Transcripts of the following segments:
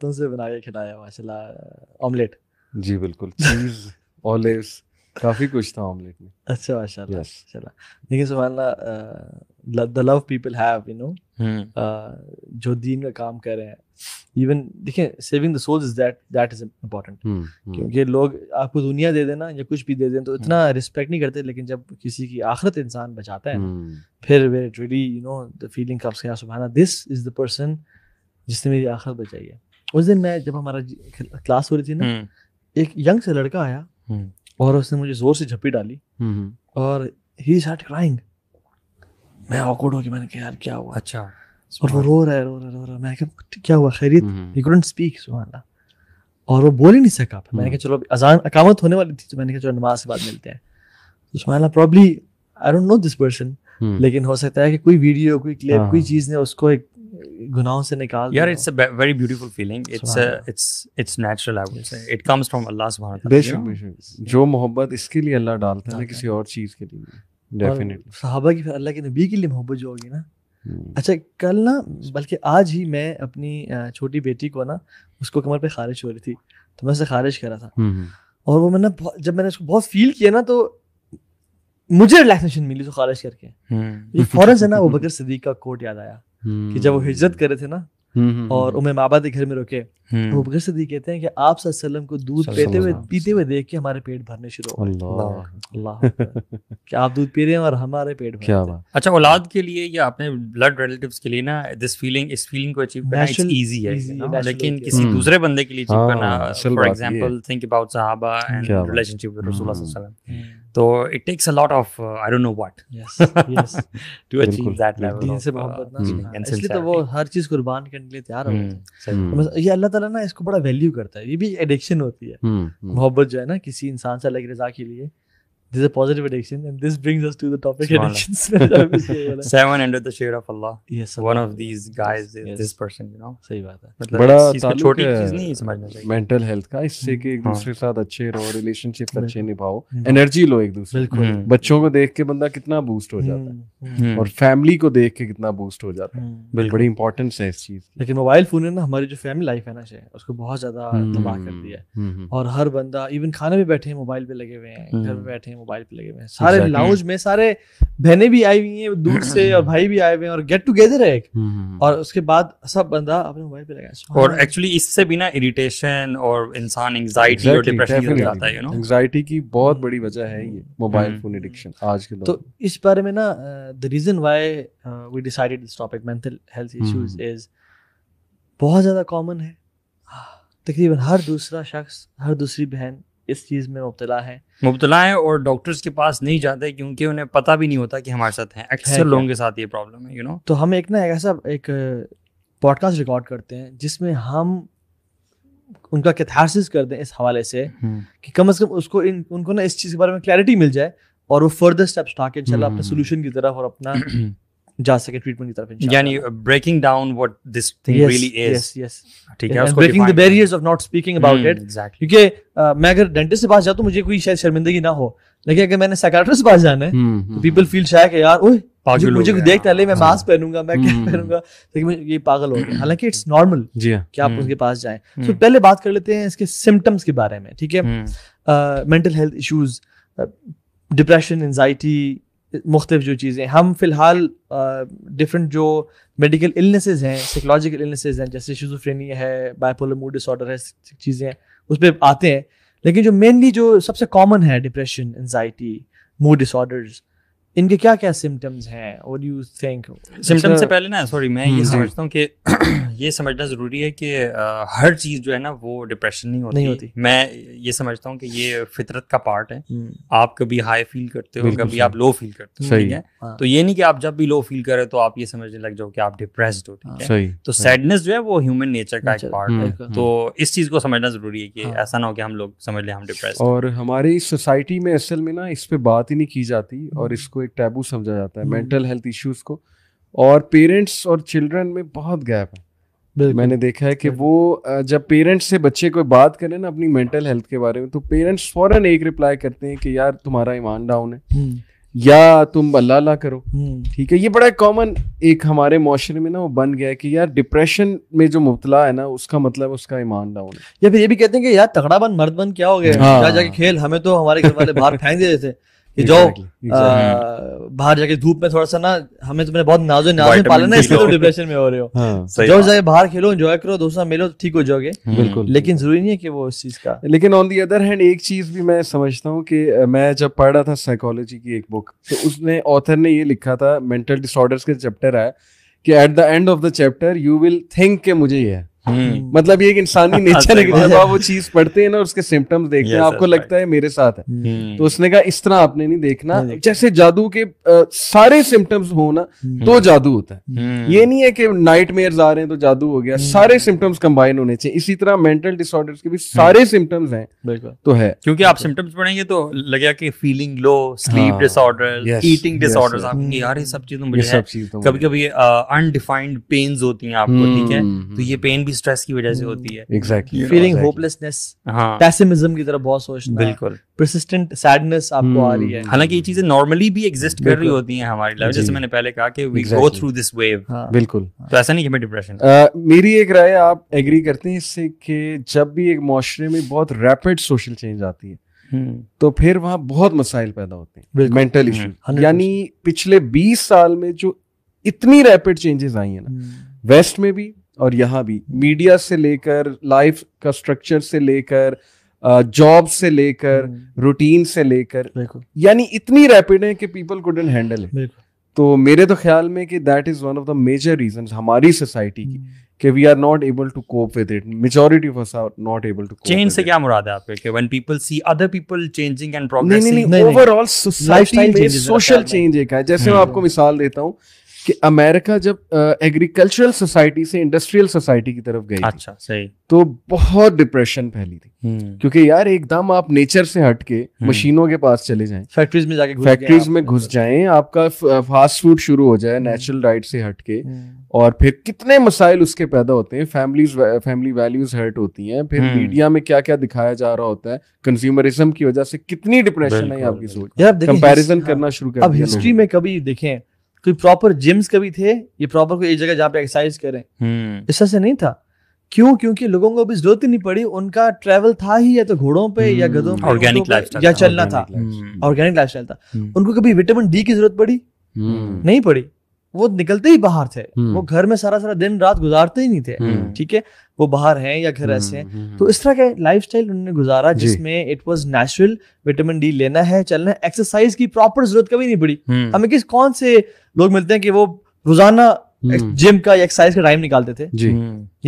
तुमसे बना के खिलाया माशाल्लाह ऑमलेट जी बिल्कुल चीज ऑलिव्स काफी कुछ था ऑमलेट में अच्छा माशाल्लाह चला माशाल्लाह सुभान अल्लाह the love people have you know जो दीन का काम कर रहे हैं इवन देखिए saving the souls is that that is important क्योंकि लोग आपको दुनिया दे देना या कुछ भी दे दें तो इतना रिस्पेक्ट हम्म। नहीं करते लेकिन जब किसी की आखिरत इंसान बचाता है हम्म। फिर where really you know the feeling comes सुभान दिस इज द पर्सन जिसने मेरी आखिरत बचाई है उस दिन मैं जब हमारा क्लास हो रही थी ना हम्म। एक यंग से लड़का आया हम्म। और उसने मुझे जोर से झप्पी डाली हम्म, और ही स्टार्ट क्राइंग मैं ऑकवर्ड हो गया मैंने कहा यार क्या हुआ अच्छा और वो रो रहा है रो रहा रो रहा मैं कहा क्या हुआ खैरियत ही कुडंट स्पीक सुभान और वो बोल ही नहीं सका मैंने कहा चलो अजान अकामत होने वाली थी तो मैंने कहा चलो नमाज के बाद मिलते हैं तो सुभान probably I don't know this person लेकिन हो सकता है कि कोई वीडियो कोई क्लिप हाँ, कोई हाँ। चीज ने उसको एक गुनाहों से निकाल यार it's a very beautiful feeling it's it's it's natural I would say it comes from Allah सुभान बेशक बेशक जो मोहब्बत इसके लिए अल्लाह डालता है ना किसी और चीज के लिए डेफिनेटली सहाबा की अल्लाह के नबी के लिए मोहब्बत जो होगी ना हम्म। अच्छा कल ना बल्कि आज ही मैं अपनी छोटी बेटी को ना उसको कमर पे खारिश हो रही थी तो मैं उसे खारिश करा था हम्म, हम्म। और वो मैंने जब मैंने उसको बहुत फील किया ना तो मुझे रिलैक्सेशन मिली उसको खारिश करके ये फौरन से ना वो बकर सदीक का कोट याद आया कि हम्म। जब वो हिजरत करे थे ना हम्म, हम्म, और उमे माबा के घर में रुके तो बकर सदी कहते हैं कि आप सल्लम को दूध पीते हुए पीते हुए देख के हमारे पेट भरने शुरू हो अल्लाह कि आप दूध पी रहे हैं और हमारे पेट भर क्या बात अच्छा औलाद के लिए या अपने ब्लड रिलेटिव्स के लिए ना दिस फीलिंग इस फीलिंग को अचीव करना इट्स इजी है लेकिन किसी दूसरे बंदे के लिए अचीव हाँ, करना फॉर एग्जांपल थिंक अबाउट सहाबा एंड रिलेशनशिप विद रसूलुल्लाह सल्लल्लाहु अलैहि वसल्लम तो it takes a lot of I don't know what yes to achieve that level दीन से मोहब्बत ना uh, इसलिए तो वो हर चीज कुर्बान करने के लिए तैयार हो गए हम्म, हम्म। तो ये अल्लाह ताला ना इसको बड़ा वैल्यू करता है ये भी एडिक्शन होती है हम्म, मोहब्बत जो है ना किसी इंसान से अलग रजा के लिए This is a positive addiction, and this brings us to the topic Small addictions. Seven under the shade of Allah. Yes. One of these guys is yes. this person, you know. सही बात है. मतलब बड़ा इसका छोटी चीज नहीं समझना चाहिए. Mental health का इससे कि एक हाँ। दूसरे के साथ अच्छे रहो, relationships अच्छे निभाओ, energy लो एक दूसरे. बिल्कुल. बच्चों को देख के बंदा कितना boost हो जाता है. हम्म, हम्म। और फैमिली को देख के कितना बूस्ट हो जाता है. हम्म, बड़ी इंपॉर्टेंस है इस चीज की. लेकिन मोबाइल फोन ने ना हमारी जो फैमिली लाइफ है ना उसको बहुत ज्यादा तबाह कर दिया है. और हर बंदा इवन खाने में बैठे मोबाइल पे लगे हुए हैं, घर में बैठे हैं मोबाइल पे लगे हुए हैं सारे exactly. लाउज में सारे बहने भी आई हुई हैं दूर से और भाई भी आए हुए हैं और गेट टुगेदर है एक हम्म, हम्म, हम्म। और उसके बाद सब बंदा अपने मोबाइल पे लगा और एक्चुअली इससे बिना इरिटेशन और इंसान एंजाइटी exactly, और डिप्रेशन जाता है यू नो एंजाइटी की बहुत बड़ी वजह है ये मोबाइल फोन एडिक्शन आज के तो इस बारे में ना the reason why we decided this topic mental health issues is बहुत ज्यादा कॉमन है हाँ, तकरीबन हर दूसरा शख्स हर दूसरी बहन इस चीज़ में मुबतला है मुबतला है और डॉक्टर्स के पास नहीं जाते क्योंकि उन्हें पता भी नहीं होता कि हमारे साथ है अक्सर लोगों के साथ ये प्रॉब्लम है यू नो तो हम एक ना एक ऐसा एक पॉडकास्ट रिकॉर्ड करते हैं जिसमें हम उनका कैथारसिस कर दें इस हवाले से हम्म। कि कम से कम उसको इन उनको ना इस चीज़ के बारे में क्लैरिटी मिल जाए और वो फर्दर स्टेप्स उठा के इंशाल्लाह हम्म, अपने सोल्यूशन हम्म, की तरफ और अपना जा सके ट्रीटमेंट की तरफ यानी breaking down what this thing really is yes yes ठीक है उसको breaking the barriers of not speaking about it exactly क्योंकि uh, मैं अगर डेंटिस्ट से पास जाऊं तो मुझे कोई शायद शर्मिंदगी ना हो लेकिन अगर मैंने साइकाट्रिस्ट पास जाना है hmm, तो पीपल फील शाय कि यार ओए मुझे, मुझे कुछ देखता है मैं मास्क hmm. पहनूंगा मैं क्या hmm. पहनूंगा लेकिन ये पागल हो गया हालांकि इट्स नॉर्मल जी हाँ। कि आप उसके पास जाएं तो पहले बात कर लेते हैं इसके सिम्टम्स के बारे में ठीक है mental health issues depression anxiety मुख्तलिफ जो चीज़ें हम फिलहाल डिफरेंट जो मेडिकल इलनेसेस हैं साइकोलॉजिकल इलनेसेस हैं जैसे शिजोफ्रेनिया है बायपोलर मूड डिसऑर्डर है चीज़ें उस पर आते हैं लेकिन जो मेनली जो सबसे कॉमन है डिप्रेशन एनजाइटी मूड डिसऑर्डर्स इनके क्या क्या सिम्टम्स हैं और यू थिंक सिम्टम्स से पहले ना सॉरी मैं ये hmm. समझता हूँ कि ये समझना ज़रूरी है कि आ, हर चीज़ जो है ना वो डिप्रेशन नहीं होती नहीं होती मैं ये समझता हूँ कि ये फितरत का पार्ट है hmm. आप कभी हाई फील करते हो कभी आप लो फील करते हो ठीक है हाँ। तो ये नहीं कि आप जब भी लो फील करें तो आप ये समझने लग जाओ कि आप डिप्रेस हो ठीक है तो सैडनेस जो है वो ह्यूमन नेचर का एक पार्ट है तो इस चीज़ को समझना ज़रूरी है कि हाँ। ऐसा ना हो कि हम लोग समझ लें हम डिप्रेस और हमारी सोसाइटी में असल में ना इस पर बात ही नहीं की जाती और hmm. इसको एक टैबू समझा जाता है मेंटल हेल्थ इश्यूज को और पेरेंट्स और चिल्ड्रन में बहुत गैप है मैंने देखा है कि वो जब पेरेंट्स से बच्चे कोई बात करें ना अपनी मेंटल हेल्थ के बारे में तो पेरेंट्स फौरन एक रिप्लाई करते हैं कि यार तुम्हारा ईमान डाउन है हम्म। या तुम अल्लाह अल्लाह करो हम्म। ठीक है ये बड़ा कॉमन एक हमारे माशरे में ना वो बन गया है कि यार डिप्रेशन में जो मुबतला है ना उसका मतलब उसका ईमान डाउन है या फिर ये भी कहते हैं कि यार तगड़ा बन मर्द बन क्या हो गया हाँ। जाके खेल हमें तो हमारे घर वाले बाहर फेंक दे जैसे कि जाओ हम्म। बाहर जाके धूप में थोड़ा सा ना हमें तुमने तो बहुत नाजो नाज में पालना है इसलिए तो डिप्रेशन में हो रहे हो हाँ, जाओ जाके बाहर खेलो एंजॉय करो दोस्तों मिलो ठीक हो जाओगे हम्म। बिल्कुल लेकिन जरूरी नहीं है कि वो इस चीज का लेकिन ऑन दी अदर हैंड एक चीज भी मैं समझता हूँ कि मैं जब पढ़ रहा था साइकोलॉजी की एक बुक तो उसने ऑथर ने ये लिखा था मेंटल डिसऑर्डर्स का चैप्टर है कि at the end of the chapter you will think के मुझे ये है हम्म। मतलब ये एक इंसानी नेचर है जब आप वो चीज पढ़ते हैं ना उसके सिम्टम्स देखते हैं आपको लगता है मेरे साथ है हम्म। तो उसने कहा इस तरह आपने नहीं देखना जैसे जादू के सारे सिम्टम्स हो ना तो जादू होता है ये नहीं है कि नाइट आ रहे हैं तो जादू हो गया सारे सिम्टम्स कंबाइन होने चाहिए इसी तरह मेंटल डिसऑर्डर के भी सारे सिम्टम्स हैं तो है क्योंकि आप सिम्टम्स पढ़ेंगे तो लगेगा कि feeling low sleep disorder eating disorder यार ये सब चीज कभी कभी अनडिफाइंड पेन्स होती हैं आपको ठीक है तो ये पेन भी स्ट्रेस की वजह से hmm. होती है एग्जैक्टली फीलिंग होपलेसनेस पेसिमिज्म की तरफ बहुत सोचना बिल्कुल परसिस्टेंट सैडनेस आपको आ रही है hmm. हालांकि ये चीजें नॉर्मली भी एग्जिस्ट कर रही होती हैं हमारी लाइफ जैसे मैंने पहले कहा कि we go through this wave बिल्कुल हाँ। तो ऐसा नहीं कि मैं डिप्रेशन मेरी एक राय आप एग्री करते हैं इससे कि जब भी एक माशरे में बहुत रैपिड सोशल चेंज आती है hmm. तो फिर वहां बहुत मसाइल पैदा होते हैं मेंटल इश्यू यानी पिछले 20 साल में जो इतनी रैपिड चेंजेस आई है ना वेस्ट में भी और यहाँ भी मीडिया से लेकर लाइफ का स्ट्रक्चर से लेकर जॉब uh, से लेकर रूटीन हम्म। से लेकर यानी इतनी रैपिड है कि पीपल कुडेंट हैंडल इट तो मेरे तो ख्याल में कि that is one of the major reason हमारी सोसाइटी की हम्म। कि we are not able to cope with it majority of us are not able to change से क्या मुराद है आपके कि when people see other people changing and progressing नहीं नहीं ओवरऑल सोसाइटी में सोशल चेंज एक है जैसे हम्म। मैं आपको मिसाल देता हूं कि अमेरिका जब एग्रीकल्चरल सोसाइटी से इंडस्ट्रियल सोसाइटी की तरफ गई अच्छा सही तो बहुत डिप्रेशन फैली थी हम्म। क्योंकि यार एकदम आप नेचर से हटके हम्म। मशीनों के पास चले जाएं फैक्ट्रीज में जाके फैक्ट्रीज में घुस जाएं आपका फास्ट फूड शुरू हो जाए नेचुरल हम्म। डाइट से हटके और फिर कितने मसाइल उसके पैदा होते हैं फैमिलीज फैमिली वैल्यूज हर्ट होती हैं फिर मीडिया में क्या क्या दिखाया जा रहा होता है कंज्यूमरिज्म की वजह से कितनी डिप्रेशन है आपकी सोच कंपैरिजन करना हाँ। शुरू कर अब हिस्ट्री में कभी देखें कोई प्रॉपर जिम्स कभी थे ये प्रॉपर कोई एक जगह जहाँ पे एक्सरसाइज करें हम्म। इस तरह से नहीं था क्यों क्योंकि लोगों को अभी जरूरत ही नहीं पड़ी उनका ट्रैवल था ही या तो घोड़ों पे या हम्म। गधों पे ऑर्गेनिक या चलना था ऑर्गेनिक लाइफस्टाइल था हम्म। उनको कभी विटामिन डी की जरूरत पड़ी नहीं पड़ी वो निकलते ही बाहर थे हम्म। वो घर में सारा सारा दिन रात गुजारते ही नहीं थे हम्म। ठीक है वो बाहर हैं या घर हम्म, ऐसे हैं तो इस तरह के लाइफ स्टाइल उन्होंने गुजारा जिसमें it was natural vitamin D लेना है चलना है एक्सरसाइज की प्रॉपर जरूरत कभी नहीं पड़ी हमें किस कौन से लोग मिलते हैं कि वो रोजाना जिम का एक्सरसाइज का टाइम निकालते थे जी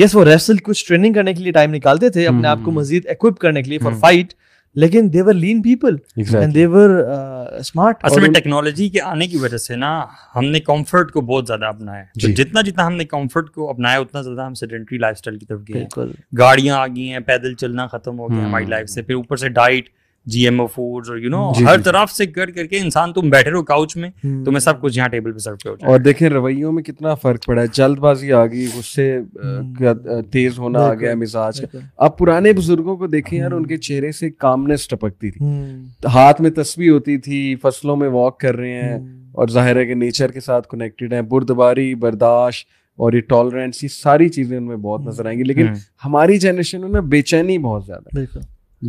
यस वो रेसल कुछ ट्रेनिंग करने के लिए टाइम निकालते थे अपने आप को मजीद इक्विप करने के लिए फॉर फाइट लेकिन they were lean people and they were smart असल में टेक्नोलॉजी के आने की वजह से ना हमने कंफर्ट को बहुत ज्यादा अपनाया तो जितना जितना हमने कंफर्ट को अपनाया उतना ज्यादा हम सेडेंट्री लाइफस्टाइल की तरफ गए गाड़ियां आ गई हैं पैदल चलना खत्म हो गया हम्म। हमारी लाइफ से फिर ऊपर से डाइट जीएमओ फूड्स और यू नो हर तरफ से कर करके इंसान तुम बैठे रहो काउच में तुम्हें तो हम्म। सब कुछ यहाँ टेबल पे सर्व हो और देखें रवैयों में कितना फर्क पड़ा है जल्दबाजी आ गई गुस्से हम्म। तेज होना आ गया मिजाज का अब पुराने बुजुर्गों को देखें यार हम्म। उनके चेहरे से कामनेस टपकती थी हाथ में तस्वीर होती थी फसलों में वॉक कर रहे हैं और जाहिर है कि नेचर के साथ कनेक्टेड है बुरदबारी बर्दाश्त और ये टॉलरेंस ये सारी चीजें उनमें बहुत नजर आएंगी लेकिन हमारी जनरेशन में बेचैनी बहुत ज्यादा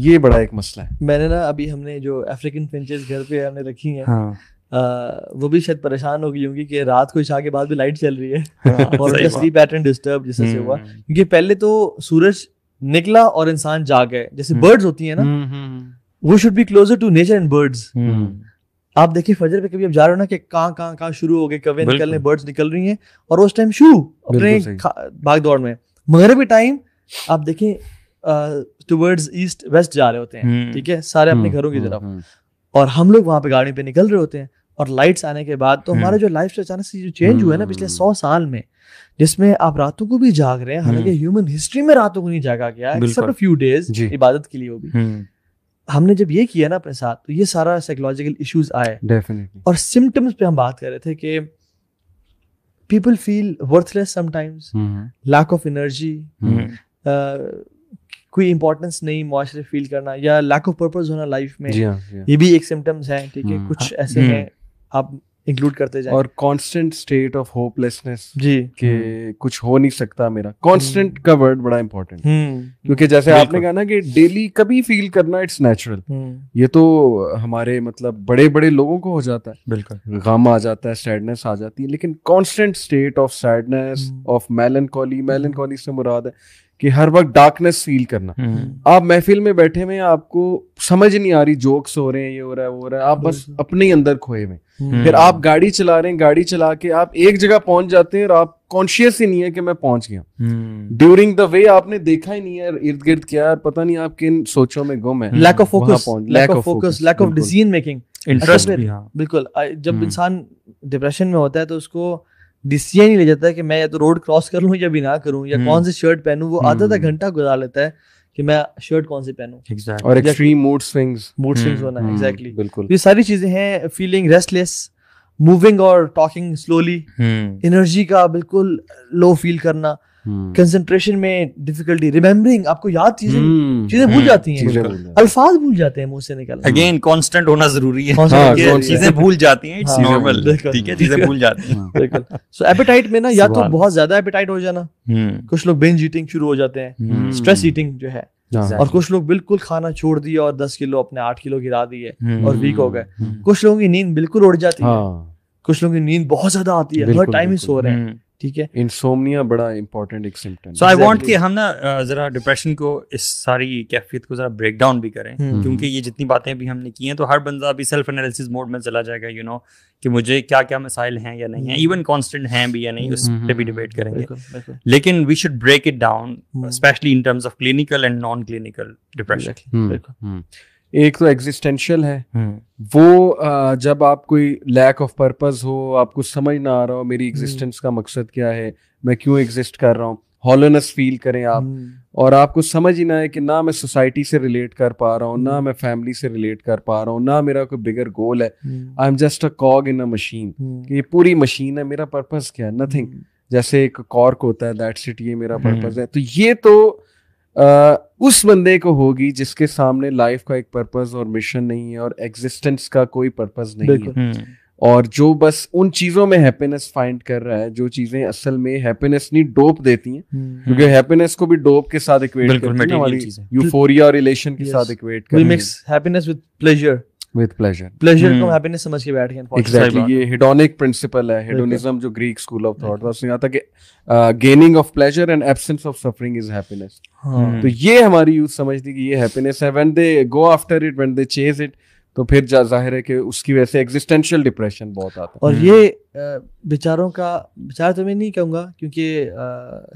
ये बड़ा एक मसला है मैंने ना अभी हमने जो अफ्रीकन फिंचेस घर पे हमने रखी हैं हाँ। आ, वो भी शायद परेशान हो गई होंगी कि रात को इशा के बाद भी लाइट चल रही है हाँ, और उनका स्लीप पैटर्न डिस्टर्ब जिससे से हुआ हम्म। क्योंकि पहले तो सूरज निकला और इंसान जाग गए जैसे बर्ड्स हम्म। होती है ना हम्म, वो should be closer to nature and birds आप देखिए फजर पे कभी आप जा रहे हो ना कि कहाँ कहाँ कहाँ शुरू हो गए कवे निकल रहे बर्ड्स निकल रही हैं और उस टाइम शुरू अपने भाग दौड़ में मगर भी टाइम आप देखें टूवर्ड्स ईस्ट वेस्ट जा रहे होते हैं हम्म। ठीक है सारे अपने हम्म, घरों की हम्म, तरफ और हम लोग वहां पे गाड़ी पे निकल रहे होते हैं और लाइट्स आने के बाद तो हमारा जो लाइफ अचानक से जो चेंज हुआ है ना पिछले सौ साल में जिसमें आप रातों को भी जाग रहे हैं हालांकि ह्यूमन हिस्ट्री में रातों को नहीं जागा गया एक्सेप्ट फ्यू डेज इबादत के लिए वो भी हमने जब ये किया ना अपने साथ तो ये सारा साइकोलॉजिकल इश्यूज आए डेफिनेटली और सिम्टम्स पे हम बात कर रहे थे कि people feel worthless sometimes lack of energy कोई इंपॉर्टेंस नहीं मुआरे फील करना या लैक ऑफ पर्पज होना लाइफ में जी हाँ, जी हाँ. ये भी एक सिम्टम्स है ठीक है हम्म, कुछ हाँ। ऐसे हैं हम्म। आप इंक्लूड करते जाए और कांस्टेंट स्टेट ऑफ होपलेसनेस जी के हम्म। कुछ हो नहीं सकता मेरा कांस्टेंट का वर्ड बड़ा इंपॉर्टेंट क्योंकि जैसे आपने कहा ना कि डेली कभी फील करना इट्स नेचुरल ये तो हमारे मतलब बड़े बड़े लोगों को हो जाता है बिल्कुल गम आ जाता है सैडनेस आ जाती है लेकिन constant state of sadness of melancholy melancholy से मुराद है कि हर वक्त डार्कनेस फील करना हम्म। आप महफिल में बैठे हुए आपको समझ नहीं आ रही जोक्स हो रहे हैं ये हो रहा है वो हो रहा है आप बस अपने ही अंदर खोए हुए हम्म। फिर आप गाड़ी चला रहे हैं गाड़ी चला के आप एक जगह पहुंच जाते हैं और आप कॉन्शियस ही नहीं है कि मैं पहुंच गया ड्यूरिंग द वे आपने देखा ही नहीं है इर्द गिर्द क्या है पता नहीं आप किन सोचों में गुम है lack of focus lack of focus lack of decision making interest बिल्कुल हाँ। जब हम्म। इंसान डिप्रेशन में होता है तो उसको डिसीजन ही ले जाता है कि मैं या तो रोड क्रॉस कर लूँ या भी ना करूँ या कौन हम्म। सी शर्ट पहनूं वो आधा आधा हम्म। घंटा गुजार लेता है कि मैं शर्ट कौन सी पहनूं exactly. और extreme mood swings mood swings होना एग्जैक्टली हम्म। बिल्कुल तो ये सारी चीजें हैं फीलिंग रेस्टलेस मूविंग और टॉकिंग स्लोली एनर्जी का बिल्कुल लो फील करना कंसंट्रेशन हम्म। में डिफिकल्टी रिमेम्बरिंग आपको याद चीजें हम्म। चीजें हम्म। भूल जाती हैं अल्फाज भूल जाते हैं मुंह से निकल अगेन कांस्टेंट होना जरूरी है हाँ, हाँ, चीजें भूल जाती हैं इट्स हाँ, नॉर्मल ठीक है चीजें भूल जाती हैं सो एपेटाइट में ना या तो बहुत ज्यादा एपेटाइट हो जाना कुछ लोग बिंज ईटिंग शुरू हो जाते हैं स्ट्रेस ईटिंग जो है Exactly. और कुछ लोग बिल्कुल खाना छोड़ दिए और दस किलो अपने आठ किलो गिरा दिए और वीक हो गए कुछ लोगों की नींद बिल्कुल उड़ जाती है कुछ लोगों की नींद बहुत ज्यादा आती है हर टाइम ही सो रहे हैं ठीक है इंसोमनिया बड़ा इंपॉर्टेंट एक सिम्टम सो आई वांट कि हम ना जरा डिप्रेशन को इस सारी कैफियत को जरा ब्रेक डाउन भी करें हम्म। क्योंकि ये जितनी बातें भी हमने की हैं तो हर बंदा अभी सेल्फ एनालिसिस मोड में चला जाएगा यू you नो know, कि मुझे क्या क्या मसाइल हैं या नहीं है इवन कॉन्स्टेंट हैं भी या नहीं उस हम्म। पर भी डिबेट करेंगे लेकिन we should break it down specially in terms of clinical and non clinical depression एक तो एग्जिस्टेंशियल है हम्म। वो जब आप कोई लैक ऑफ पर्पज हो आपको समझ ना आ रहा हो मेरी एग्जिस्टेंस हम्म। का मकसद क्या है मैं क्यों एग्जिस्ट कर रहा हूँ हॉलोनस फील करें आप हम्म। और आपको समझ ही ना है कि ना मैं सोसाइटी से रिलेट कर पा रहा हूँ ना मैं फैमिली से रिलेट कर पा रहा हूँ ना मेरा कोई बिगर गोल है I am just a cog in a machine ये पूरी मशीन है मेरा पर्पज क्या है नथिंग जैसे एक कॉर्क होता है दैट्स इट ये मेरा पर्पज है तो ये तो उस बंदे को होगी जिसके सामने लाइफ का एक पर्पज और मिशन नहीं है और एग्जिस्टेंस का कोई पर्पज नहीं है हम्म। और जो बस उन चीजों में हैप्पीनेस फाइंड कर रहा है जो चीजें असल में हैप्पीनेस नहीं डोप देती हैं हम्म। क्योंकि हैप्पीनेस को भी डोप के साथ इक्वेट करती है यूफोरिया और रिलेशन के साथ इक्वेट करती है we mix happiness with pleasure with pleasure pleasure hmm. Happiness समझ के बैठ गए एग्जैक्टली ये हेडोनिक प्रिंसिपल है हेडोनिज्म जो ग्रीक स्कूल ऑफ थॉट था उसने कहा था कि gaining of pleasure and absence of suffering is hmm. तो ये हमारी यूथ समझती कि ये happiness है when they go after it when they chase it तो फिर जाहिर है कि उसकी वजह से एग्जिस्टेंशियल डिप्रेशन बहुत आता है और hmm. ये बेचारों uh, का बेचार तो मैं नहीं कहूँगा क्योंकि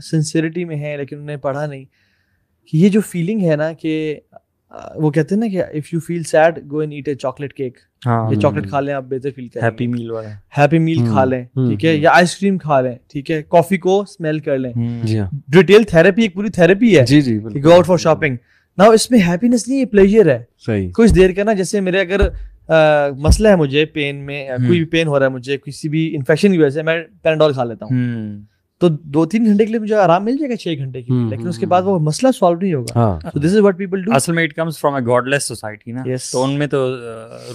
सिंसियरिटी uh, में है लेकिन उन्हें पढ़ा नहीं कि ये जो फीलिंग है ना कि Uh, वो कहते हैं ना कि if you feel sad go and eat a chocolate cake ये चॉकलेट हम्म, हम्म। खा लें आप बेहतर फील करें हैप्पी मील वाला हम्म, हैप्पी मील खा लें ठीक है या आइसक्रीम खा लें ठीक है कॉफी को स्मेल कर लें डिटेल थेरेपी हाँ। एक पूरी थेरेपी है जी जी go out for shopping now इसमें हैप्पीनेस नहीं है प्लेजर है सही कुछ देर का ना जैसे मेरे अगर Uh, मसला है मुझे पेन में कोई भी पेन हो रहा है मुझे किसी भी इन्फेक्शन की वजह से मैं पेनाडोल खा लेता हूँ तो दो तीन घंटे के लिए मुझे आराम मिल जाएगा छह घंटे के लिए हम्म, लेकिन हम्म, उसके बाद हम्म। वो मसला सॉल्व नहीं होगा तो this is what people do असल में it comes from a godless society ना yes. तो उनमें तो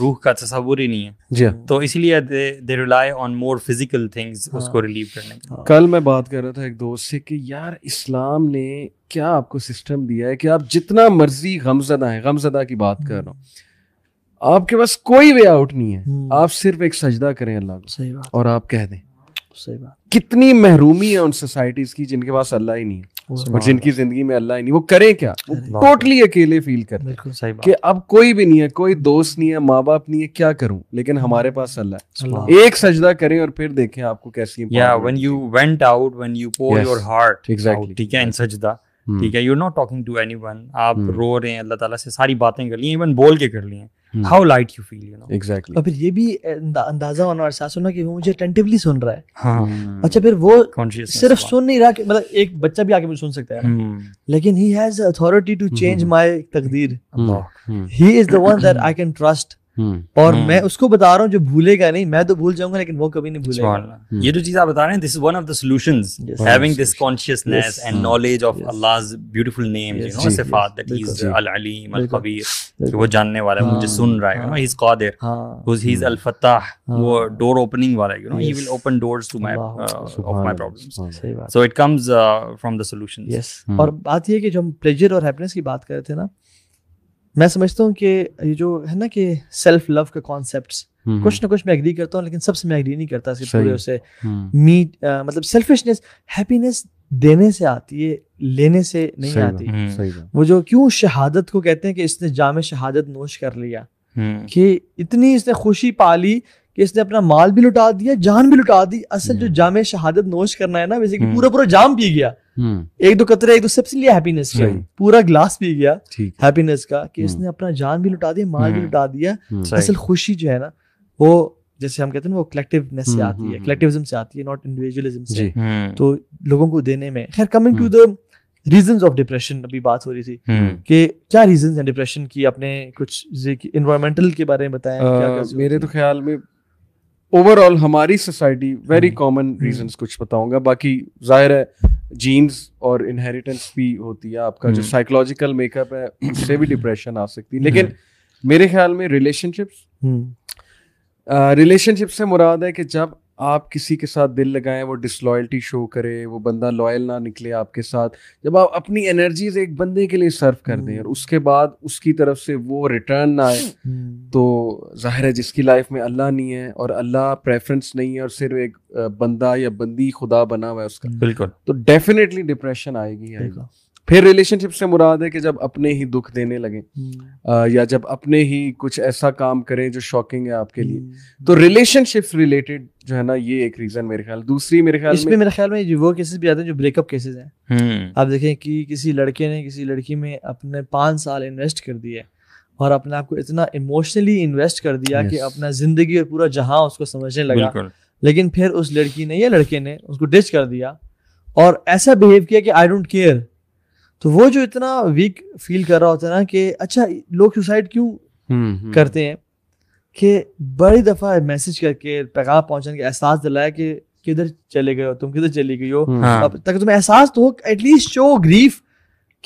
रूह का तस्वुर ही नहीं है जी हाँ। तो इसलिए they they rely on more physical things उसको रिलीव करने के हाँ। कल मैं बात कर रहा था एक दोस्त से कि यार इस्लाम ने क्या आपको सिस्टम दिया है कि आप जितना मर्जी गमजदा है गमजदा की बात कर रहा हूं आपके पास कोई वे आउट नहीं है आप सिर्फ एक सजदा करें अल्लाह को और आप कह दें सही बात कितनी महरूमी है उन सोसाइटीज की जिनके पास अल्लाह ही नहीं है और जिनकी जिंदगी में अल्लाह ही नहीं वो करें क्या वो टोटली अकेले फील कर कि अब कोई भी नहीं है कोई दोस्त नहीं है माँ बाप नहीं है क्या करूं लेकिन हमारे हाँ। पास अल्लाह एक सजदा करें और फिर देखें आपको कैसी या when you went out when you pour your heart exactly ठीक है इन सजदा Hmm. ठीक है you not talking to anyone आप hmm. रो रहे हैं अल्लाह ताला से सारी बातें कर ली इवन बोल के कर ली हैं how light you feel you know exactly और फिर ये भी अंदाजा होना और एहसास होना कि वो मुझे अटेंटिवली सुन रहा है हाँ hmm. अच्छा फिर वो सिर्फ सुन नहीं रहा कि मतलब एक बच्चा भी आके मुझे सुन सकता है लेकिन he has authority to change my तकदीर he is the one that I can trust हम्म। और हम्म। मैं उसको बता रहा हूँ जो भूलेगा नहीं मैं तो भूल जाऊंगा लेकिन वो कभी नहीं भूलेगा हम्म। ये जो चीज आप बता रहे हैं this is one of the solutions having this consciousness and knowledge of Allah beautiful name you know सिफात दैट ही इज अल अलीम अल कबीर वो जानने वाला है मुझे हाँ। सुन रहा है यू नो ही इज कादिर बिकॉज़ ही इज अल फत्ताह वो डोर ओपनिंग वाला है you know he will open doors to my of my problems so it comes from the solutions yes और बात ये है कि जो हम प्लेजर और हैप्पीनेस की बात कर रहे थे ना मैं समझता हूँ कि ये जो है ना कि सेल्फ लव के कॉन्सेप्ट हम्म, हम्म। कुछ ना कुछ मैं एग्री करता हूँ लेकिन सबसे मैं एग्री नहीं करता पूरे उसे मीट हम्म। मतलब सेल्फिशनेस हैप्पीनेस देने से आती है लेने से नहीं आती वो जो क्यों शहादत को कहते हैं कि इसने जाम शहादत नोश कर लिया कि इतनी इसने खुशी पा ली कि इसने अपना माल भी लुटा दिया जान भी लुटा दी असल जो जाम शहादत नोश करना है ना कि पूरा पूरा जाम पी गया हम्म। एक दो कतरे एक दो सबसे लिया हैप्पीनेस का पूरा ग्लास पी गया हैप्पीनेस का कि इसने हम्म। अपना जान भी लुटा दिया माल भी हम्म। लुटा दिया असल खुशी जो है ना वो जैसे हम कहते हैं वो कलेक्टिवनेस से आती है कलेक्टिविज्म से आती है नॉट इंडिविजुअलिज्म से तो लोगों को देने में खैर coming to the reason of depression अभी बात हो रही थी कि क्या रीजन है डिप्रेशन की अपने कुछ इन्वायरमेंटल के बारे में बताया मेरे तो ख्याल में ओवरऑल हमारी सोसाइटी वेरी कॉमन रीजन कुछ बताऊंगा बाकी जाहिर है जीन्स और इनहेरिटेंस भी होती है आपका जो साइकोलॉजिकल हम्म। मेकअप है उससे भी डिप्रेशन आ सकती है लेकिन हम्म। मेरे ख्याल में रिलेशनशिप्स हम्म। रिलेशनशिप से मुराद है कि जब आप किसी के साथ दिल लगाएं वो डिसलॉयल्टी शो करे वो बंदा लॉयल ना निकले आपके साथ जब आप अपनी एनर्जीज एक बंदे के लिए सर्व कर दें और हम्म। उसके बाद उसकी तरफ से वो रिटर्न ना आए हम्म। तो जाहिर है जिसकी लाइफ में अल्लाह नहीं है और अल्लाह प्रेफरेंस नहीं है और सिर्फ एक बंदा या बंदी खुदा बना हुआ है उसका बिल्कुल तो डेफिनेटली डिप्रेशन आएगी आएगा फिर रिलेशनशिप से मुराद है कि जब अपने ही दुख देने लगे हम्म। या जब अपने ही कुछ ऐसा काम करें जो शॉकिंग है आपके लिए हम्म। तो रिलेशनशिप रिलेटेड जो है ना ये एक रीजन मेरे ख्याल दूसरी मेरे ख्याल इसमें मेरे ख्याल में वो केसेस भी आते हैं जो ब्रेकअप केसेस हैं हम्म। आप देखें कि किसी लड़के ने किसी लड़की में अपने पांच साल इन्वेस्ट कर दिए और अपने आप को इतना इमोशनली इन्वेस्ट कर दिया कि अपना जिंदगी और पूरा जहां उसको समझने लगा लेकिन फिर उस लड़की ने या लड़के ने उसको डिच कर दिया और ऐसा बिहेव किया कि आई डोंट केयर तो वो जो इतना वीक फील कर रहा होता है ना कि अच्छा लोग सुसाइड क्यों हम्म, हम्म। करते हैं कि बड़ी दफ़ा मैसेज करके पैगाम पहुंचाने का एहसास दिलाया कि किधर चले गए हो तुम किधर चली गई हो हम्म। हाँ। अब तक तुम्हें एहसास तो हो एटलीस्ट शो ग्रीफ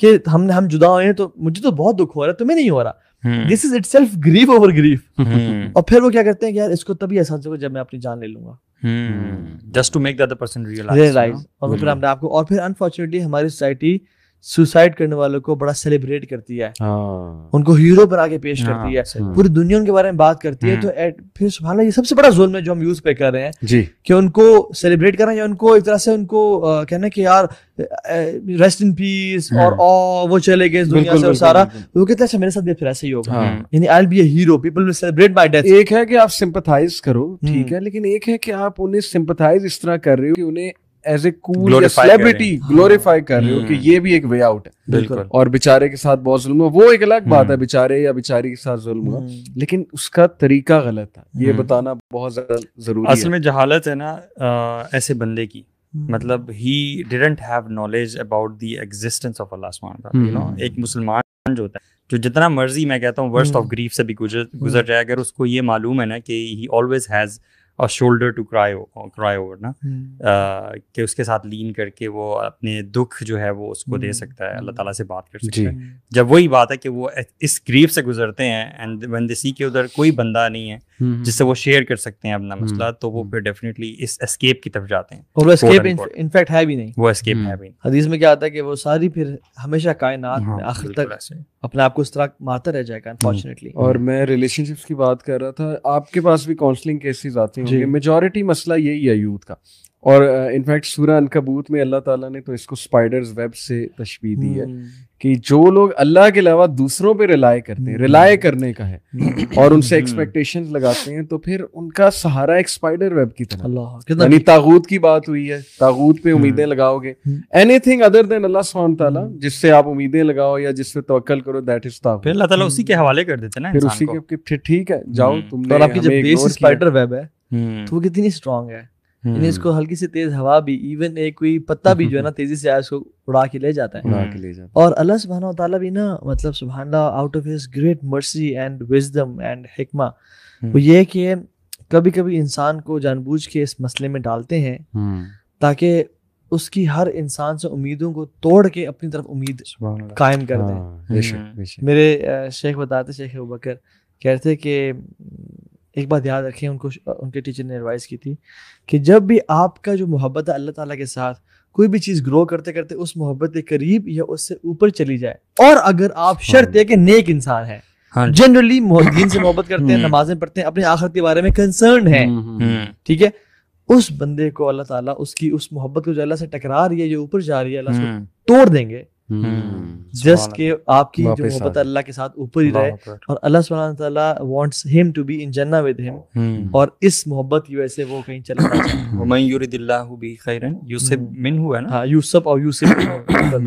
कि हम हम जुदा हुए हैं तो मुझे तो बहुत दुख हो रहा है तुम्हें नहीं हो रहा this is itself grief over grief और फिर वो क्या करते हैं कि यार इसको तभी एहसास होगा जब मैं अपनी जान ले लूंगा just to make others realise और फिर हमने आपको और फिर अनफॉर्चुनेटली हमारी सोसाइटी सुसाइड करने वालों को बड़ा सेलिब्रेट करती है हाँ। उनको हीरो बना के पेश हाँ, करती है पूरी दुनिया उनके बारे में बात करती है तो एट हम्म। फिर सुबह ये सबसे बड़ा जोन है जो हम यूज पे कर रहे हैं जी कि उनको सेलिब्रेट करना या उनको एक तरह से उनको कहना कि यार रेस्ट इन पीस और ओ हाँ। वो चले गए दुनिया से और सारा वो कहते हैं अच्छा, मेरे साथ फिर ऐसे ही होगा यानी I be hero people will celebrate my death एक है कि आप सिंपथाइज करो ठीक हम्म। है लेकिन एक है कि आप उन्हें सिंपथाइज इस तरह कर रहे हो कि उन्हें as a cool celebrity glorify कर रहे हो हम्म। कि ये भी एक वे आउट है बिल्कुल और बेचारे के साथ बहुत जुल्म हुआ वो एक अलग बात है हम्म। बेचारे या बेचारी के साथ जुल्म हुआ हम्म। लेकिन उसका तरीका गलत था ये बताना बहुत ज्यादा जरूरी असल में जहालत है ना ऐसे बंदे की मतलब he didn't have knowledge about the existence of अल्लाह सुभान यू नो एक मुसलमान जो होता है जो जितना मर्जी मैं कहता हूँ वर्स्ट ऑफ ग्रीफ से भी गुजर गुजर जाए अगर उसको ये मालूम है ना कि ही ऑलवेज हैज़ और shoulder to cry cry over ना हम्म। कि उसके साथ लीन करके वो अपने दुख जो है वो उसको दे हम्म। सकता है अल्लाह ताला से बात कर सकता है जब वही बात है कि वो इस ग्रीफ से गुजरते हैं एंड वन दे के उधर कोई बंदा नहीं है जिससे वो शेयर कर सकते हैं अपना हम्म। मसला तो वो फिर डेफिनेटली इस एस्केप की तरफ जाते हैं और वो एस्केप इनफैक्ट है भी नहीं वो एस्केप है हम्म। भी हदीस में क्या आता है कि वो सारी फिर हमेशा कायनात हाँ, में आखिर तक अपने आप को इस तरह मारता रह जाएगा अनफॉर्चुनेटली हम्म। और मैं रिलेशनशिप्स की बात कर रहा था आपके पास भी काउंसलिंग केसेस आते हैं मेजोरिटी मसला यही है यूथ का और इनफैक्ट uh, सूरह अनकबूत में अल्लाह ताला ने तो इसको स्पाइडर्स वेब से तशबी दी है कि जो लोग अल्लाह के अलावा दूसरों पे रिलाय करते हैं रिलाय हम्म। करने का है और उनसे एक्सपेक्टेशन हम्म। लगाते हैं तो फिर उनका सहारा एक स्पाइडर वेब की तरह यानी तागूत की बात हुई है तागूत पे हम्म। उम्मीदें लगाओगे एनीथिंग अदर देन अल्लाह सुब्हान ताला जिससे आप उम्मीदें लगाओ या जिससे तवक्कल करो दैट इज ताग फिर अल्लाह ताला उसी के हवाले कर देते ना फिर उसी के ठीक है जाओ तुमने आपकी बेस स्पाइडर वेब है तो वो कितनी स्ट्रांग है यानी हम्म। इसको हल्की सी तेज हवा भी इवन एक कोई पत्ता भी जो है ना तेजी से इसको उड़ा के ले जाता है उड़ा हम्म। के ले जाता है और अल्लाह सुबहाना तला भी ना मतलब सुबहानला out of his great mercy and wisdom and हिकमा वो ये कि कभी कभी इंसान को जानबूझ के इस मसले में डालते हैं हम्म। ताकि उसकी हर इंसान से उम्मीदों को तोड़ के अपनी तरफ उम्मीद कायम कर हाँ, दें मेरे शेख बताते शेख बकर कहते कि एक बात याद रखें उनको उनके टीचर ने एडवाइस की थी कि जब भी आपका जो मोहब्बत है अल्लाह ताला के साथ कोई भी चीज़ ग्रो करते करते उस मोहब्बत के करीब या उससे ऊपर चली जाए और अगर आप हाँ शर्त है कि नेक इंसान है हाँ जनरली दिन से मोहब्बत करते हैं हम्म। नमाजें पढ़ते हैं अपने आखिरत के बारे में कंसर्न है हम्म, हम्म, ठीक है उस बंदे को अल्लाह ताला उसकी उस मोहब्बत को जो अल्लाह से टकरा रही है जो ऊपर जा रही है अल्लाह तोड़ देंगे हम्म। जस्ट के आपकी जो मोहब्बत अल्लाह के साथ ऊपर ही रहे और अल्लाह सुबहान तआला wants him to be in जन्नत विद हिम और इस मोहब्बत की वजह से वो कहीं चला हुमन युरिदिल्लाहु बि खैरन हम्म। हाँ, यूसुफ मिन हुआ ना हां यूसुफ और यूसुफ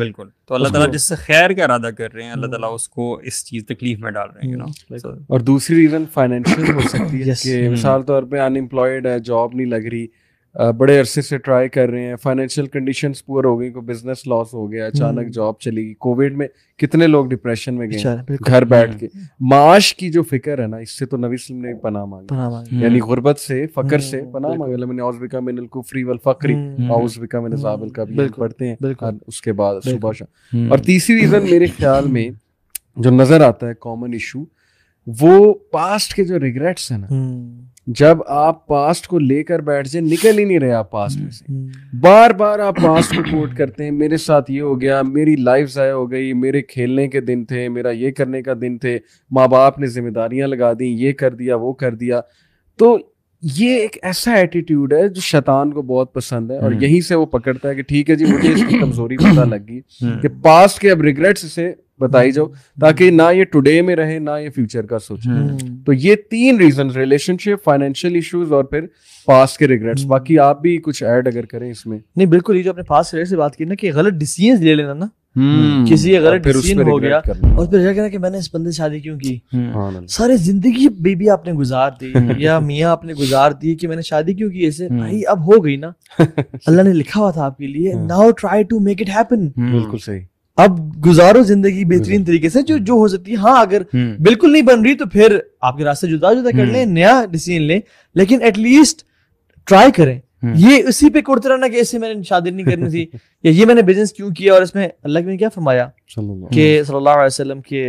बिल्कुल तो अल्लाह ताला जिससे खैर का इरादा कर रहे हैं अल्लाह हम्म। ताला उसको इस चीज तकलीफ में डाल रहे हैं यू नो और दूसरी रीजन फाइनेंशियल हो सकती है कि मिसाल तौर पे अनएम्प्लॉयड है जॉब नहीं लग रही बड़े अरसे से ट्राई कर रहे हैं फाइनेंशियल कंडीशन पुअर हो गई को बिजनेस लॉस हो गया अचानक जॉब हम्म। चली गई कोविड में कितने लोग डिप्रेशन में गए घर बैठ हम्म। के माश की जो फिक्र है ना इससे तो नवी सलम ने पना मांगी यानी हम्म। गुर्बत से फकर से पना मांगा मैंने औजबिका मिनल कुफरी वल फकरी औजबिका मिन साबिल का भी पढ़ते हैं उसके बाद सुबह शाम और तीसरी रीजन मेरे ख्याल में जो नजर आता है कॉमन इशू वो पास्ट के जो रिग्रेट्स है ना जब आप पास्ट को लेकर बैठ जाए निकल ही नहीं रहे आप पास्ट में से हम्म, हम्म। बार बार आप पास्ट को कोट करते हैं मेरे साथ ये हो गया मेरी लाइफ ज़ाया हो गई मेरे खेलने के दिन थे मेरा ये करने का दिन थे माँ बाप ने जिम्मेदारियां लगा दी ये कर दिया वो कर दिया तो ये एक ऐसा एटीट्यूड है जो शैतान को बहुत पसंद है और हम्म। यहीं से वो पकड़ता है कि ठीक है जी मुझे इसकी कमजोरी पता लग गई कि पास्ट के अब रिग्रेट्स से बताई हम्म। जाओ ताकि ना ये टुडे में रहे ना ये फ्यूचर का सोचे हम्म। तो ये तीन रीजन रिलेशनशिप फाइनेंशियल इश्यूज और फिर पास के रिग्रेट्स हम्म। बाकी आप भी कुछ ऐड अगर करें इसमें नहीं बिल्कुल ये जो आपने पास से बात की ना कि गलत डिसीजन ले लेना ना किसी अगर डिसीजन हो गया और फिर यह कहना कि मैंने इस बंदे शादी क्यों की हाँ, हाँ, सारी जिंदगी बेबी आपने गुजार दी या मियाँ आपने गुजार दी कि मैंने शादी क्यों की ऐसे भाई अब हो गई ना अल्लाह ने लिखा हुआ था आपके लिए now try to make it happen बिल्कुल सही अब गुजारो जिंदगी बेहतरीन तरीके से जो जो हो सकती है हाँ अगर हम्म। बिल्कुल नहीं बन रही तो फिर आपके रास्ते जुदा जुदा कर हम्म। लें नया डिसीजन लें लेकिन एटलीस्ट ट्राई करें हम्म। ये उसी पे कुड़ते रहना कि ऐसे मैंने शादी नहीं करनी थी या ये मैंने बिजनेस क्यों किया और इसमें अल्लाह ने क्या फरमाया के सल्लल्लाहु अलैहि वसल्लम के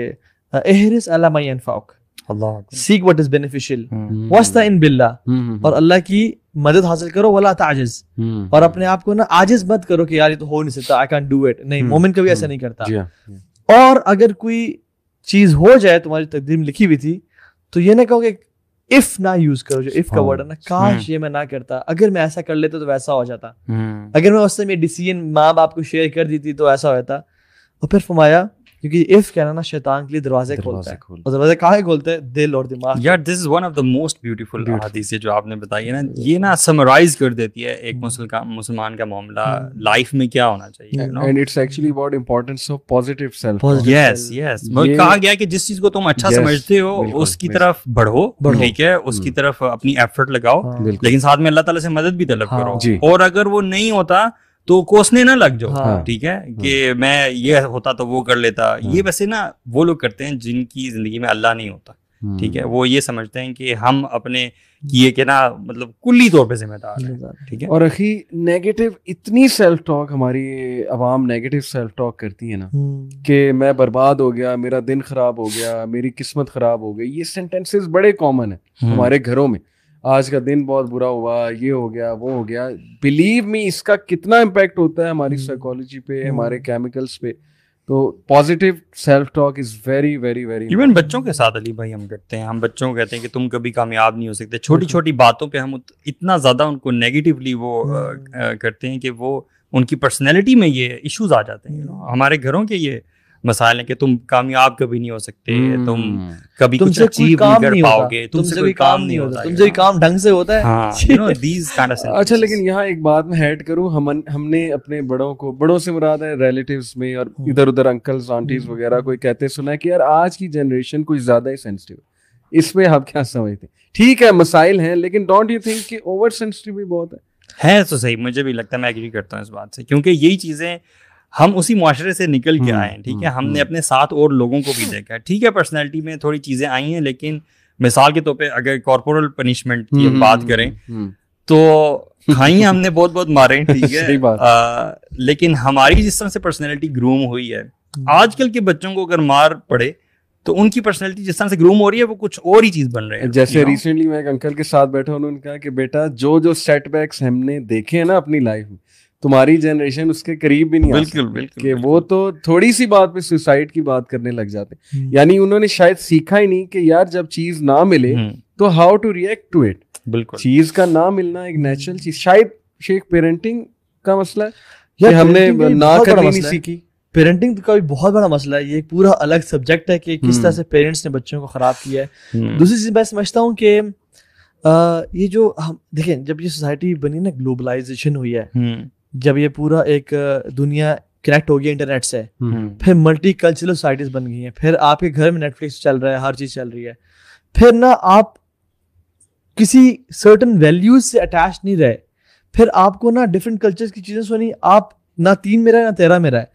एहरिस अला मई अनफाक सीक वट इज बेनिफिशियल वस्ता इन बिल्ला और अल्लाह की मदद हासिल करो वाला था आजिज और अपने आप को ना आजिज मत करो कि यार ये तो हो नहीं सकता आई कैन डू इट नहीं हम्म। मोमिन कभी ऐसा हम्म। नहीं करता हाँ। और अगर कोई चीज हो जाए तुम्हारी तकदीर लिखी हुई थी तो ये ना कहो कि इफ ना यूज करो जो इफ का वर्ड है ना काश हम्म। ये मैं ना करता अगर मैं ऐसा कर लेता तो वैसा हो जाता अगर मैं उस समय डिसीजन माँ बाप को शेयर कर देती तो ऐसा होता और फिर फरमाया क्योंकि इफ कहना ना शैतान के लिए दरवाजे खोलते हैं खोल। और दरवाजे कहाँ खोलते हैं दिल और दिमाग यार this is one of the most beautiful हदीसें जो आपने बताई है ना ये ना समराइज कर देती है एक hmm। मुसलमान का मामला लाइफ hmm। में क्या होना चाहिए and it's actually about importance of positive self yes yes कहा गया कि जिस चीज को तुम अच्छा समझते हो उसकी तरफ बढ़ो ठीक है उसकी hmm। तरफ अपनी एफर्ट लगाओ हाँ। लेकिन साथ में अल्लाह ताला से मदद भी तलब हाँ। करो और अगर वो नहीं होता तो कोसने ना लग जाओ हाँ। ठीक है हाँ। कि मैं ये होता तो वो कर लेता हाँ। ये वैसे ना वो लोग करते हैं जिनकी जिंदगी में अल्लाह नहीं होता हम्म। ठीक है वो ये समझते हैं कि हम अपने किए के ना मतलब कुल्ली तौर पे जिम्मेदार हैं ठीक है और अखी नेगेटिव इतनी सेल्फ टॉक हमारी आवाम नेगेटिव सेल्फ टॉक करती है ना हम्म। कि मैं बर्बाद हो गया मेरा दिन खराब हो गया मेरी किस्मत खराब हो गई ये सेंटेंसेस बड़े कॉमन है हम्म। हमारे घरों में आज का दिन बहुत बुरा हुआ ये हो गया वो हो गया बिलीव मी इसका कितना इम्पैक्ट होता है हमारी साइकोलॉजी हम्म। पे हम्म। हमारे केमिकल्स पे तो positive self talk is very very very even बच्चों के साथ अली भाई हम करते हैं हम बच्चों को कहते हैं कि तुम कभी कामयाब नहीं हो सकते छोटी छोटी बातों पे हम इतना ज़्यादा उनको नेगेटिवली वो आ, हम्म। आ, करते हैं कि वो उनकी पर्सनैलिटी में ये इश्यूज आ जाते हैं हमारे घरों के ये मसाले है कि तुम कामयाब कभी नहीं हो सकते तुम हम्म। कभी तुम कुछ अचीव नहीं कर पाओगे तुमसे कोई काम नहीं होता तुमसे भी काम ढंग से होता है दीज काइंड ऑफ अच्छा लेकिन यहाँ एक बात मैं ऐड करूँ हम हमने अपने बड़ों को बड़ों से मुराद है रिलेटिव्स में और हम्म। इधर उधर अंकल्स हम्म। आंटीज वगैरह कोई कहते सुना है कि यार आज की जनरेशन कुछ ज्यादा ही सेंसिटिव है इसमें आप क्या समझते हैं ठीक है मसाइल हैं लेकिन डोंट यू थिंक कि ओवर सेंसिटिव भी बहुत है है तो सही मुझे भी लगता है मैं एग्री करता हूँ इस बात से क्योंकि यही चीज़ें हम उसी माशरे से निकल के हम्म, आए हैं ठीक है हम्म, हमने हम्म। अपने साथ और लोगों को भी देखा है ठीक है पर्सनैलिटी में थोड़ी चीज़ें आई हैं लेकिन मिसाल के तौर पर अगर कॉर्पोरल पनिशमेंट की बात करें तो खाई हमने बहुत बहुत मारे ठीक है आ, लेकिन हमारी जिस तरह से पर्सनैलिटी ग्रूम हुई है आजकल के बच्चों को अगर मार पड़े तो उनकी पर्सनैलिटी जिस तरह से ग्रूम हो रही है वो कुछ और ही चीज बन रही है जैसे रिसेंटली मैं एक अंकल के साथ बैठा उन्होंने कहा कि बेटा जो जो सेटबैक्स हमने देखे हैं ना अपनी लाइफ में तुम्हारी जनरेशन उसके करीब भी नहीं बिल्कुल बिल्कुल वो तो थोड़ी सी बात पे सुसाइड की बात करने लग जाते हम्म। यानी उन्होंने शायद सीखा ही नहीं कि यार जब चीज ना मिले हम्म। तो how to react to it बिल्कुल चीज का ना मिलना एक नेचुरल चीज शायद शेख पेरेंटिंग का मसला है कि हमने ना करनी नहीं सीखी पेरेंटिंग का भी बहुत बड़ा मसला है ये पूरा अलग सब्जेक्ट है कि किस तरह हम्म। से पेरेंट्स ने बच्चों को ख़राब किया है दूसरी चीज़ मैं समझता हूँ कि ये जो हम देखें जब ये सोसाइटी बनी ना ग्लोबलाइजेशन हुई है जब ये पूरा एक दुनिया कनेक्ट हो गया इंटरनेट से हम्म। फिर मल्टी कल्चरल सोसाइटीज बन गई हैं फिर आपके घर में नेटफ्लिक्स चल रहा है हर चीज चल रही है फिर ना आप किसी सर्टन वैल्यूज से अटैच नहीं रहे फिर आपको ना डिफरेंट कल्चर्स की चीजें सुनी आप ना तीन मेरा है ना तेरह मेरा है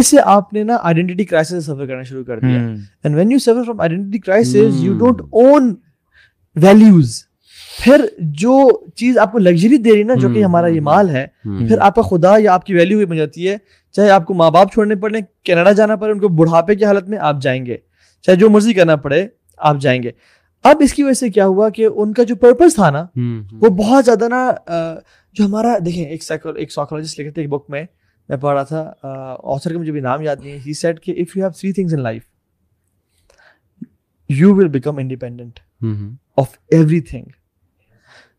इससे आपने ना आइडेंटिटी क्राइसिस सफर करना शुरू कर दिया and when you suffer from identity crisis you don't own values फिर जो चीज आपको लग्जरी दे रही ना जो कि हम्म, हमारा ये हम्म, माल है हम्म, फिर आपका खुदा या आपकी वैल्यू भी बन जाती है चाहे आपको माँ बाप छोड़ने पड़े कनाडा जाना पड़े उनको बुढ़ापे की हालत में आप जाएंगे चाहे जो मर्जी करना पड़े आप जाएंगे अब इसकी वजह से क्या हुआ कि उनका जो पर्पज था ना वो बहुत ज्यादा ना जो हमारा देखें एक एक साइकोलॉजिस्ट लिखे थे एक बुक में मैं पढ़ रहा था ऑथर का मुझे भी नाम याद नहीं है ही सेड कि if you have three things in life you will become independent of everything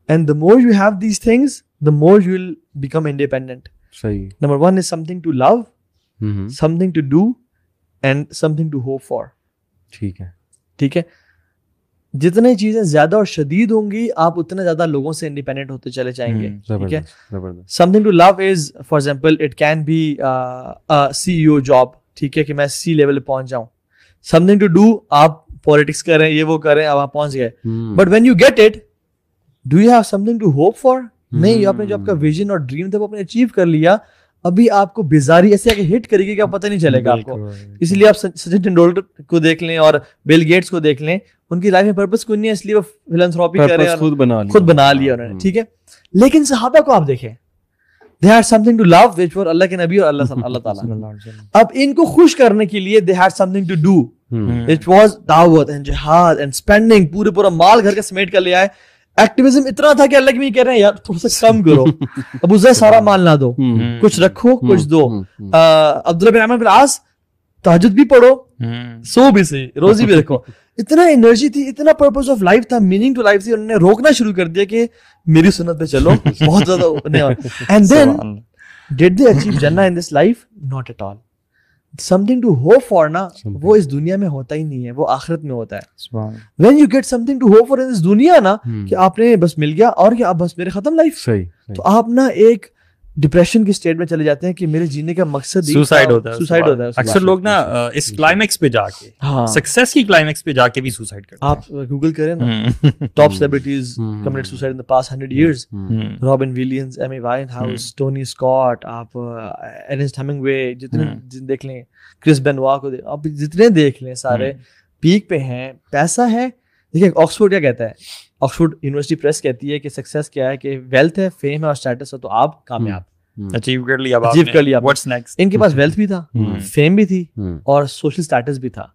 and the more you have these things the more you will become independent सही number one is something to love something to do and something to hope for ठीक है ठीक है जितने चीजें ज्यादा और शदीद होंगी आप उतने ज्यादा लोगों से इंडिपेंडेंट होते चले हम्म, जाएंगे ठीक है something to love is for example it can be C CEO job ठीक है कि मैं सी लेवल पे पहुंच जाऊं समथिंग टू डू आप पॉलिटिक्स करें ये वो करें अब आप पहुंच गए but when you get it do you have something to hope for नहीं hmm. आपने जो आपका विजन और ड्रीम था वो आपने अचीव कर लिया अभी आपको बिजारी ऐसे आगे हिट करेगी क्या पता नहीं चलेगा आपको इसलिए आप सचिन तेंदुलकर को देख लें और बिल गेट्स को देख लें उनकी लाइफ में पर्पस कोई नहीं है इसलिए वो फिलंथ्रोपी कर रहे हैं खुद बना लिया खुद बना लिया उन्होंने hmm. ठीक है लेकिन सहाबा को आप देखें they had something to love which for Allah के नबी और अल्लाह अल्लाह ताला अब इनको खुश करने के लिए they had something to do it was दावत एंड जिहाद एंड स्पेंडिंग पूरे पूरा माल घर का समेट कर लिया है एक्टिविज्म इतना था कि अलग में कह रहे हैं यार थोड़ा सा कम करो अब उसे सारा माल ना दो हम्म, हम्म, कुछ हम्म, रखो कुछ दो अब्दुल बिन अहमद आस तहजद भी पढ़ो सो भी सही रोजी भी रखो इतना एनर्जी थी इतना पर्पज ऑफ लाइफ था मीनिंग टू लाइफ थी उन्होंने रोकना शुरू कर दिया कि मेरी सुनत पे चलो बहुत ज्यादा and then did they achieve जन्ना in this life not at all something to hope for ना वो इस दुनिया में होता ही नहीं है वो आखिरत में होता है when you get something to hope for in this दुनिया ना हम्म। कि आपने बस मिल गया और क्या आप बस मेरे खत्म लाइफ सही, सही तो आप ना एक डिप्रेशन की स्टेट में चले जाते हैं कि मेरे जीने का मकसद सुसाइड होता है सुसाइड होता है अक्सर लोग ना इस क्लाइमेक्स पे जाके हाँ सक्सेस की क्लाइमेक्स पे जाके भी सुसाइड करते हैं आप गूगल करें ना top celebrities committed suicide in the past hundred years Robin Williams Amy Winehouse Tony Scott आप एनेस्ट uh, हेमिंग्वे जितने हम्म। देख लें क्रिस बेनवा को आप जितने देख लें सारे पीक हम्म। पे हैं पैसा है देखिए ऑक्सफोर्ड क्या कहता है ऑक्सफोर्ड यूनिवर्सिटी प्रेस कहती है कि सक्सेस क्या है कि वेल्थ है फेम है और स्टेटस है तो आप कामयाब अचीव हम्म, हम्म। कर लिया अचीव कर लिया व्हाट्स नेक्स्ट इनके पास वेल्थ भी था फेम हम्म। भी थी और सोशल स्टेटस भी था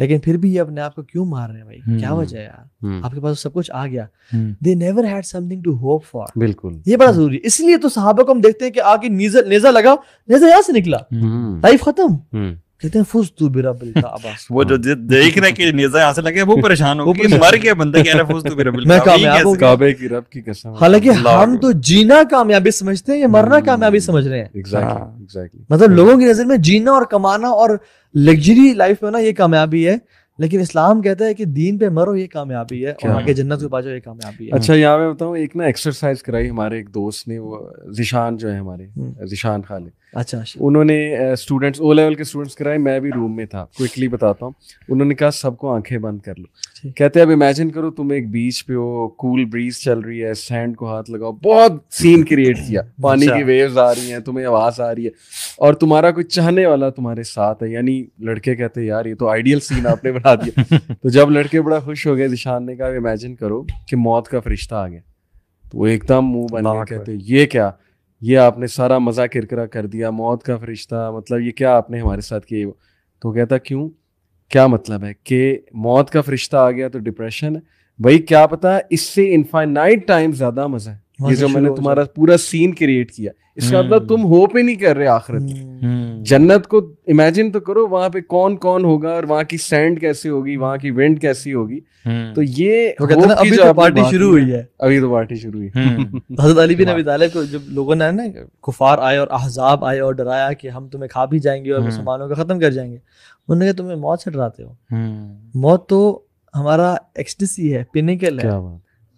लेकिन फिर भी ये अपने आप को क्यों मार रहे हैं भाई क्या वजह है यार आपके पास तो सब कुछ आ गया they never had something to hope for बिल्कुल ये बड़ा जरूरी है इसलिए तो साहबा को हम देखते हैं कि आके नेजा लगा नेजा यहां से निकला लाइफ खत्म कहते हैं फुस तू बिरबिल का अब्बास वो जो देख रहे कि निजा यहां से लगे वो परेशान हो कि मर गया बंदे कह रहा फुस तू बिरबिल मैं कामयाब हो काबे की रब की कसम हालांकि हम तो जीना कामयाबी समझते हैं ये मरना हम्म, कामयाबी समझ रहे हैं एग्जैक्टली एग्जैक्टली हाँ। मतलब लोगों की नजर में जीना और कमाना और लग्जरी लाइफ में ना ये कामयाबी है लेकिन इस्लाम कहता है कि दीन पे मरो ये कामयाबी है और आगे जन्नत के पास ये कामयाबी है अच्छा यहाँ मैं बताऊँ एक ना एक्सरसाइज कराई हमारे एक दोस्त ने वो जिशान जो है हमारे हम्म। जिशान खालिद अच्छा, अच्छा उन्होंने स्टूडेंट्स ओ लेवल के स्टूडेंट्स कराए मैं भी रूम में था क्विकली बताता हूँ उन्होंने कहा सबको आंखें बंद कर लो कहते हैं अब इमेजिन करो तुम एक बीच पे हो कूल ब्रीज चल रही है सैंड को हाथ लगाओ बहुत सीन क्रिएट किया अच्छा। पानी की वेव्स आ रही हैं तुम्हें आवाज आ रही है और तुम्हारा कोई चाहने वाला तुम्हारे साथ है यानी लड़के कहते हैं यार ये तो आइडियल सीन आपने बना दिया तो जब लड़के बड़ा खुश हो गए निशान ने कहा इमेजिन करो कि मौत का फरिश्ता आ गया तो वो एकदम मुंह बना कहते ये क्या ये आपने सारा मज़ा किरकिरा कर दिया मौत का फरिश्ता मतलब ये क्या आपने हमारे साथ किए तो कहता क्यों क्या मतलब है कि मौत का फरिश्ता आ गया तो डिप्रेशन भाई क्या पता इससे इनफाइनाइट टाइम ज़्यादा मज़ा है ये जो मैंने तुम्हारा पूरा सीन क्रिएट किया इसका मतलब हम्म। तुम होप ही नहीं कर रहे आखिरत में हम्म। जन्नत को इमेजिन तो करो वहां पे कौन कौन होगा और वहां की सैंड कैसी होगी वहां की विंड कैसी होगी हम्म। तो ये तो कहते ना अभी तो पार्टी तो शुरू हुई है अभी तो पार्टी शुरू हुई हजरत अली बिन अबी तालिब को जब लोगों ने ना कुफार आए और अहजाब आए और डराया कि हम तुम्हें खा भी जाएंगे और मुसलमानों को खत्म कर जाएंगे उन्होंने कहा तुम्हें मौत से डराते हो मौत तो हमारा एक्सटेसी है पिनिकल है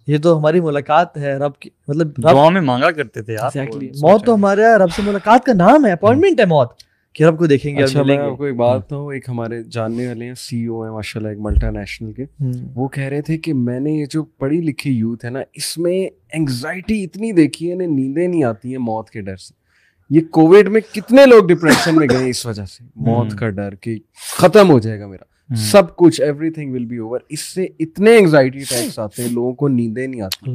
ये तो हमारी मुलाकात है रब की मतलब रब में मांगा करते थे यार exactly. मौत तो हमारे रब से मुलाकात का नाम है अपॉइंटमेंट है मौत कि रब को देखेंगे अच्छा, मैं आपको एक बात तो एक हमारे जानने वाले हैं सीईओ e है माशाल्लाह एक मल्टानेशनल के हम्म। वो कह रहे थे कि मैंने ये जो पढ़ी लिखी यूथ है ना इसमें एंग्जाइटी इतनी देखी है इन्हें नींदें नहीं आती है मौत के डर से ये कोविड में कितने लोग डिप्रेशन में गए इस वजह से मौत हम्म। का डर कि खत्म हो जाएगा मेरा Hmm. सब कुछ एवरीथिंग विल बी ओवर इससे इतने एंग्जाइटी अटैक्स आते हैं लोगों को नींदे नहीं आती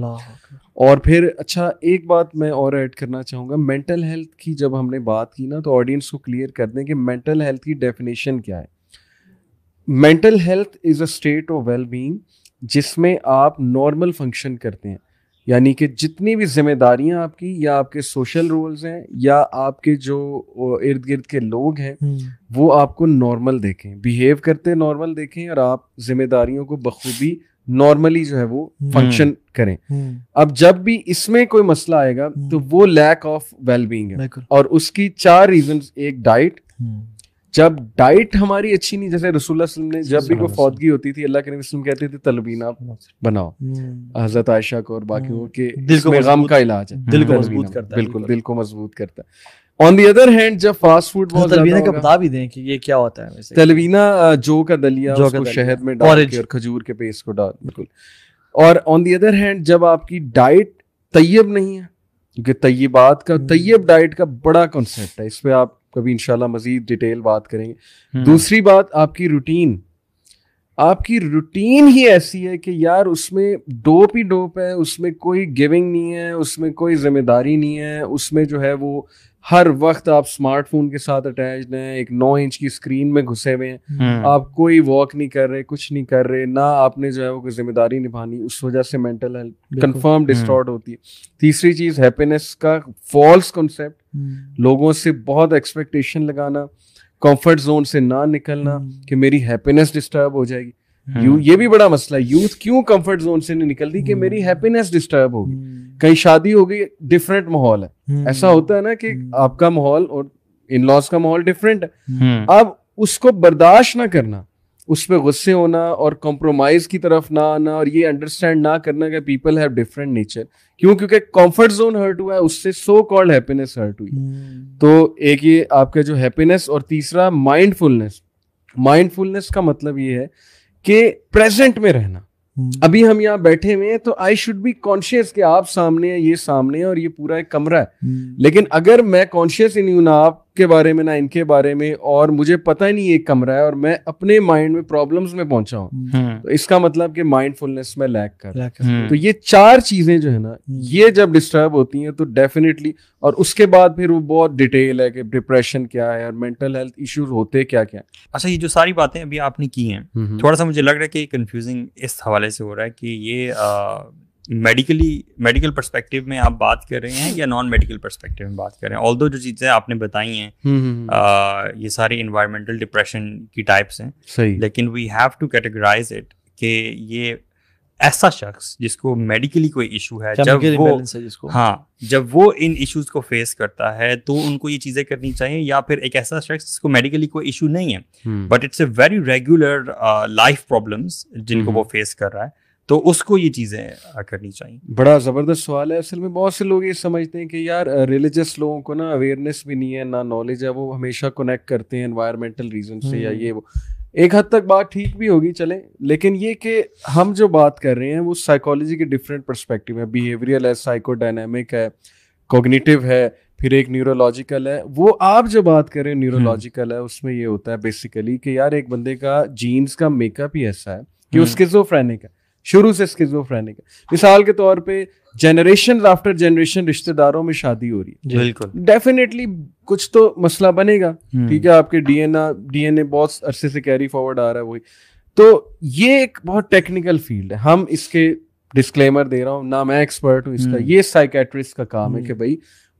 और फिर अच्छा एक बात मैं और ऐड करना चाहूंगा मेंटल हेल्थ की जब हमने बात की ना तो ऑडियंस को क्लियर कर दें कि मेंटल हेल्थ की डेफिनेशन क्या है mental health is a state of well being जिसमें आप नॉर्मल फंक्शन करते हैं यानी कि जितनी भी जिम्मेदारियां आपकी या आपके सोशल रोल्स हैं या आपके जो इर्द गिर्द के लोग हैं हम्म। वो आपको नॉर्मल देखें बिहेव करते नॉर्मल देखें और आप जिम्मेदारियों को बखूबी नॉर्मली जो है वो फंक्शन हम्म। करें हम्म। अब जब भी इसमें कोई मसला आएगा तो वो लैक ऑफ वेलबींग है और उसकी चार रीजन एक डाइट जब डाइट हमारी अच्छी नहीं जैसे रसूल ने जब भी कोई फौदगी होती थी अल्लाह के नबी कहते थे तलबीना बनाओ हम्म। हजरत आयशा को और बाकियों हम्म। के दिल को गम का इलाज है दिल को मजबूत करता है बिल्कुल दिल को मजबूत करता है ऑन दी अदर हैंड जब फास्ट फूड बहुत तलबीना का बता भी दें कि ये क्या होता है तलबीना जो का दलिया उसको शहद में डाल के और खजूर के पेस्ट को डाल बिल्कुल और ऑन दी अदर हैंड जब आपकी डाइट तैयब नहीं है क्योंकि तैयबात का हम्म। तैयब डाइट का बड़ा कॉन्सेप्ट है इस पर आप कभी इंशाल्लाह मजीद डिटेल बात करेंगे हम्म। दूसरी बात आपकी रूटीन आपकी रूटीन ही ऐसी है कि यार उसमें डोप ही डोप है उसमें कोई गिविंग नहीं है उसमें कोई जिम्मेदारी नहीं है उसमें जो है वो हर वक्त आप स्मार्टफोन के साथ अटैच हैं एक नौ इंच की स्क्रीन में घुसे हुए हैं हम्म। आप कोई वॉक नहीं कर रहे कुछ नहीं कर रहे ना आपने जो है वो कोई जिम्मेदारी निभानी उस वजह से मेंटल हेल्थ कंफर्म डिस्टॉर्ट होती है तीसरी चीज हैप्पीनेस का फॉल्स हम्म। कॉन्सेप्ट लोगों से बहुत एक्सपेक्टेशन लगाना कंफर्ट जोन से ना निकलना हम्म। कि मेरी हैप्पीनेस डिस्टर्ब हो जाएगी यू हाँ। ये भी बड़ा मसला है यूथ क्यों कंफर्ट जोन से नहीं निकलती कि हम्म। मेरी हैप्पीनेस डिस्टर्ब होगी कहीं शादी हो गई डिफरेंट माहौल है हम्म। ऐसा होता है ना कि हम्म। आपका माहौल और इन लॉज का माहौल डिफरेंट है अब उसको बर्दाश्त ना करना उस पर गुस्से होना और कॉम्प्रोमाइज की तरफ ना आना और ये अंडरस्टैंड ना करना कि पीपल हैव डिफरेंट नेचर क्यों क्योंकि कंफर्ट जोन हर्ट हुआ है उससे सो कॉल्ड हैप्पीनेस हर्ट हुई तो एक ये आपका जो हैप्पीनेस और तीसरा माइंडफुलनेस माइंडफुलनेस का मतलब ये है कि प्रेजेंट में रहना हम्म। अभी हम यहाँ बैठे हुए हैं तो आई शुड बी कॉन्शियस कि आप सामने हैं ये सामने है और ये पूरा एक कमरा है हम्म। लेकिन अगर मैं कॉन्शियस ही नहीं हूं ना आप के बारे में ना इनके बारे में और मुझे पता ही नहीं ये कमरा है और मैं अपने माइंड में प्रॉब्लम्स में पहुंचा हूँ हम्म। हम्म। तो इसका मतलब कि माइंडफुलनेस में लैक कर तो ये चार चीजें जो है ना हम्म। ये जब डिस्टर्ब होती हैं तो डेफिनेटली और उसके बाद फिर वो बहुत डिटेल है कि डिप्रेशन क्या है और मेंटल हेल्थ इश्यूज होते क्या क्या अच्छा ये जो सारी बातें अभी आपने की हैं थोड़ा सा मुझे लग रहा है कि कंफ्यूजिंग इस हवाले से हो रहा है कि ये मेडिकली मेडिकल परस्पेक्टिव में आप बात कर रहे हैं या नॉन मेडिकल परस्पेक्टिव में बात कर रहे हैं ऑल जो चीज़ें आपने बताई हैं हम्म, हम्म, हम्म। ये सारी इन्वायरमेंटल डिप्रेशन की टाइप्स हैं सही लेकिन we have to categorise it कि ये ऐसा शख्स जिसको मेडिकली कोई इशू है जब वो हाँ जब वो इन इश्यूज को फेस करता है तो उनको ये चीजें करनी चाहिए या फिर एक ऐसा शख्स जिसको मेडिकली कोई इशू नहीं है but it's a very regular life problems जिनको वो फेस कर रहा है तो उसको ये चीज़ें करनी चाहिए बड़ा ज़बरदस्त सवाल है असल में बहुत से लोग ये समझते हैं कि यार रिलीजियस लोगों को ना अवेयरनेस भी नहीं है ना नॉलेज है वो हमेशा कनेक्ट करते हैं इन्वायरमेंटल रीजन से या हम्म। ये वो एक हद तक बात ठीक भी होगी चले लेकिन ये कि हम जो बात कर रहे हैं वो साइकोलॉजी के डिफरेंट परस्पेक्टिव है बिहेवियरल है साइकोडायनेमिक है कोग्नेटिव है फिर एक न्यूरोलॉजिकल है वो आप जो बात कर रहे हैं न्यूरोलॉजिकल हम्म। है उसमें ये होता है बेसिकली कि यार एक बंदे का जीन्स का मेकअप ही ऐसा है कि उसके जो फ्रेनिक है शुरू से स्किजोफ्रेनिक है मिसाल के तौर पे जनरेशन आफ्टर जनरेशन रिश्तेदारों में शादी हो रही है बिल्कुल डेफिनेटली कुछ तो मसला बनेगा हम्म। ठीक है आपके डीएनए डीएनए बहुत अरसे से कैरी फॉरवर्ड आ रहा है वही तो ये एक बहुत टेक्निकल फील्ड है हम इसके डिस्क्लेमर दे रहा हूँ ना मैं एक्सपर्ट हूँ इसका हम्म। ये साइकेट्रिस्ट का काम है कि हम्म। भाई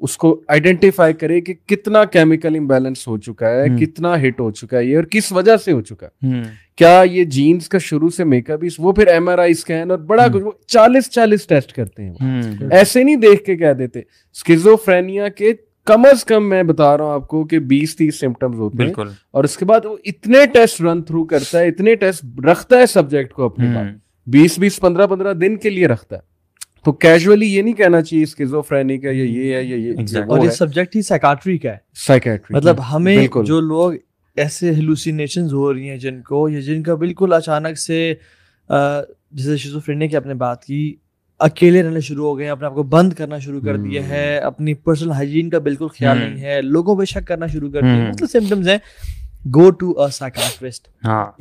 उसको आइडेंटिफाई करे कि कितना केमिकल इम्बेलेंस हो चुका है कितना हिट हो चुका है ये और किस वजह से हो चुका है क्या ये जीन्स का शुरू से मेकअप वो फिर एम आर आई स्कैन और बड़ा हम्म। कुछ वो चालीस चालीस टेस्ट करते हैं हम्म। ऐसे नहीं देख के कह देते स्किजोफ्रेनिया के कम अज कम मैं बता रहा हूँ आपको कि बीस तीस सिम्टम्स होते हैं और उसके बाद वो इतने टेस्ट रन थ्रू करता है इतने टेस्ट रखता है सब्जेक्ट को अपने पास हम्म। बीस बीस पंद्रह पंद्रह दिन के लिए रखता है तो कैजुअली ये नहीं कहना चाहिए स्किजोफ्रेनिक है या ये है या ये exactly. और ये सब्जेक्ट ही साइकाट्री का है साइकाट्री मतलब हमें जो लोग ऐसे हेलुसिनेशन हो रही हैं जिनको या जिनका बिल्कुल अचानक से जैसे शिजोफ्रेनिया की आपने बात की अकेले रहना शुरू हो गए अपने आप को बंद करना शुरू कर दिया है हम्म। अपनी पर्सनल हाइजीन का बिल्कुल ख्याल हम्म। नहीं है लोगों पर शक करना शुरू कर दिया हम्म। मतलब सिम्टम्स हैं go to a psychiatrist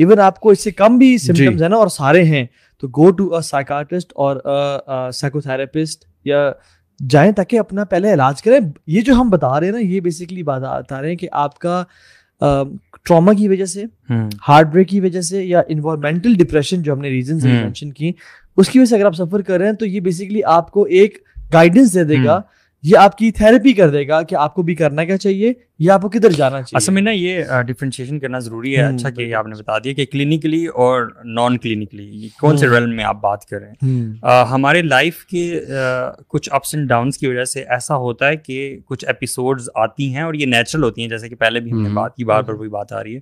even आपको इससे कम भी सिम्टम्स है ना और सारे हैं तो गो टू अ साइकाट्रिस्ट और साइकोथेरेपिस्ट या जाएं ताकि अपना पहले इलाज करें ये जो हम बता रहे हैं ना ये बेसिकली बता रहे हैं कि आपका ट्रॉमा की वजह से हार्ट हम्म। ब्रेक की वजह से या इन्वायरमेंटल डिप्रेशन जो हमने रीजन मेंशन हम्म। की उसकी वजह से अगर आप सफर कर रहे हैं तो ये बेसिकली आपको एक गाइडेंस दे देगा हम्म। ये आपकी थेरेपी कर देगा कि आपको भी करना क्या चाहिए या आपको किधर जाना चाहिए असल में ना ये डिफ्रेंशिएशन करना जरूरी है हम्म, अच्छा कि आपने बता दिया कि क्लिनिकली और नॉन क्लिनिकली कौन से रेल हम्म। में आप बात करें आ, हम्म। हमारे लाइफ के आ, कुछ अप्स एंड डाउन की वजह से ऐसा होता है कि कुछ एपिसोड आती हैं और ये नेचुरल होती हैं जैसे कि पहले भी हमने बात की बार बार कोई बात आ रही है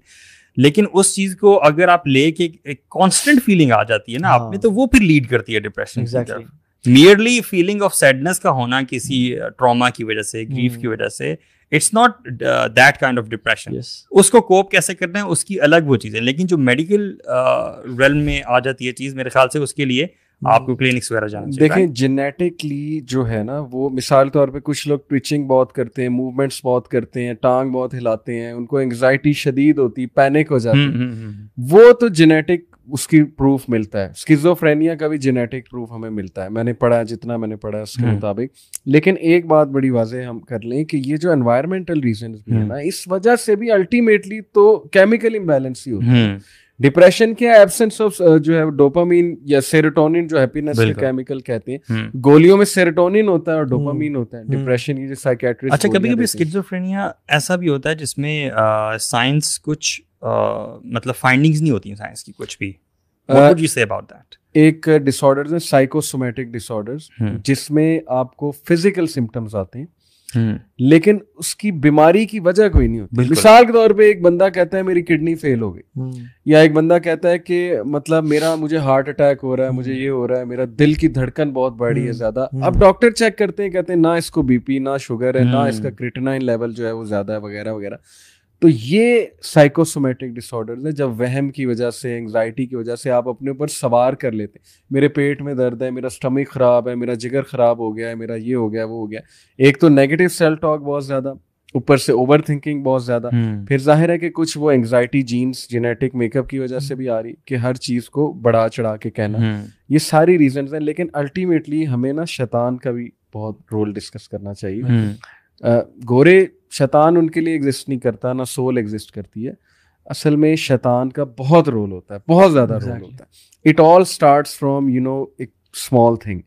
लेकिन उस चीज को अगर आप लेके एक कॉन्स्टेंट फीलिंग आ जाती है ना आप में हाँ। तो वो फिर लीड करती है डिप्रेशन की तरफ मियरली फीलिंग ऑफ सैडनेस का होना किसी ट्रॉमा uh, की वजह से ग्रीफ hmm. की वजह से it's not that kind of depression उसको कोप कैसे करना है उसकी अलग वो चीज़ें लेकिन जो मेडिकल रेल uh, में आ जाती है चीज़ मेरे ख्याल से उसके लिए hmm. आपको क्लिनिक्स वगैरह जाना चाहिए देखें जेनेटिकली जो है ना वो मिसाल तौर पे कुछ लोग ट्विचिंग बहुत करते हैं मूवमेंट्स बहुत करते हैं टांग बहुत हिलाते हैं उनको एंगजाइटी शदीद होती पैनिक हो जाती hmm, वो तो जेनेटिक उसकी प्रूफ मिलता है स्किजोफ्रेनिया का भी जेनेटिक प्रूफ हमें मिलता है मैंने पढ़ा जितना मैंने पढ़ा उसके हम्म। मुताबिक लेकिन एक बात बड़ी वाजे हम कर लें कि ये जो एनवायरमेंटल रीजन भी है हम्म। ना इस वजह से भी अल्टीमेटली तो केमिकल इम्बेलेंस ही होता है हम्म। डिप्रेशन के एब्सेंस ऑफ uh, जो है डोपामीन या सेरोटोनिन जो हैप्पीनेस के केमिकल कहते हैं हम्म। गोलियों में सेरोटोनिन होता है और डोपामीन हम्म। होता है डिप्रेशन हम्म। ये साइकेट्रिस्ट अच्छा कभी कभी स्किजोफ्रेनिया ऐसा भी होता है जिसमें साइंस uh, कुछ आ, uh, मतलब फाइंडिंग्स नहीं होती साइंस की कुछ भी अबाउट दैट एक डिसऑर्डर्स है साइकोसोमेटिक डिसऑर्डर्स जिसमें आपको फिजिकल सिम्टम्स आते हैं हम्म। लेकिन उसकी बीमारी की वजह कोई नहीं होती मिसाल के तौर पे एक बंदा कहता है मेरी किडनी फेल हो गई हम्म। या एक बंदा कहता है कि मतलब मेरा मुझे हार्ट अटैक हो रहा है मुझे हम्म। ये हो रहा है मेरा दिल की धड़कन बहुत बढ़ी है ज्यादा अब डॉक्टर चेक करते हैं कहते हैं ना इसको बीपी ना शुगर है ना इसका क्रिटनाइन लेवल जो है वो ज्यादा है वगैरह वगैरह तो ये साइकोसोमेटिक डिसऑर्डर्स है जब वहम की वजह से एंग्जाइटी की वजह से आप अपने ऊपर सवार कर लेते हैं मेरे पेट में दर्द है मेरा स्टमक ख़राब है मेरा जिगर ख़राब हो गया है मेरा ये हो गया वो हो गया एक तो नेगेटिव सेल्फ टॉक बहुत ज़्यादा ऊपर से ओवर थिंकिंग बहुत ज़्यादा हम्म। फिर जाहिर है कि कुछ वो एंग्जाइटी जीन्स जेनेटिक मेकअप की वजह से भी आ रही कि हर चीज़ को बढ़ा चढ़ा के कहना हम्म। ये सारी रीजन हैं लेकिन अल्टीमेटली हमें ना शैतान का भी बहुत रोल डिस्कस करना चाहिए हम्म। गोरे शैतान उनके लिए एग्जिस्ट नहीं करता ना सोल एग्जिस्ट करती है असल में शैतान का बहुत रोल होता है बहुत ज़्यादा exactly. रोल होता है it all start from you know एक स्मॉल थिंग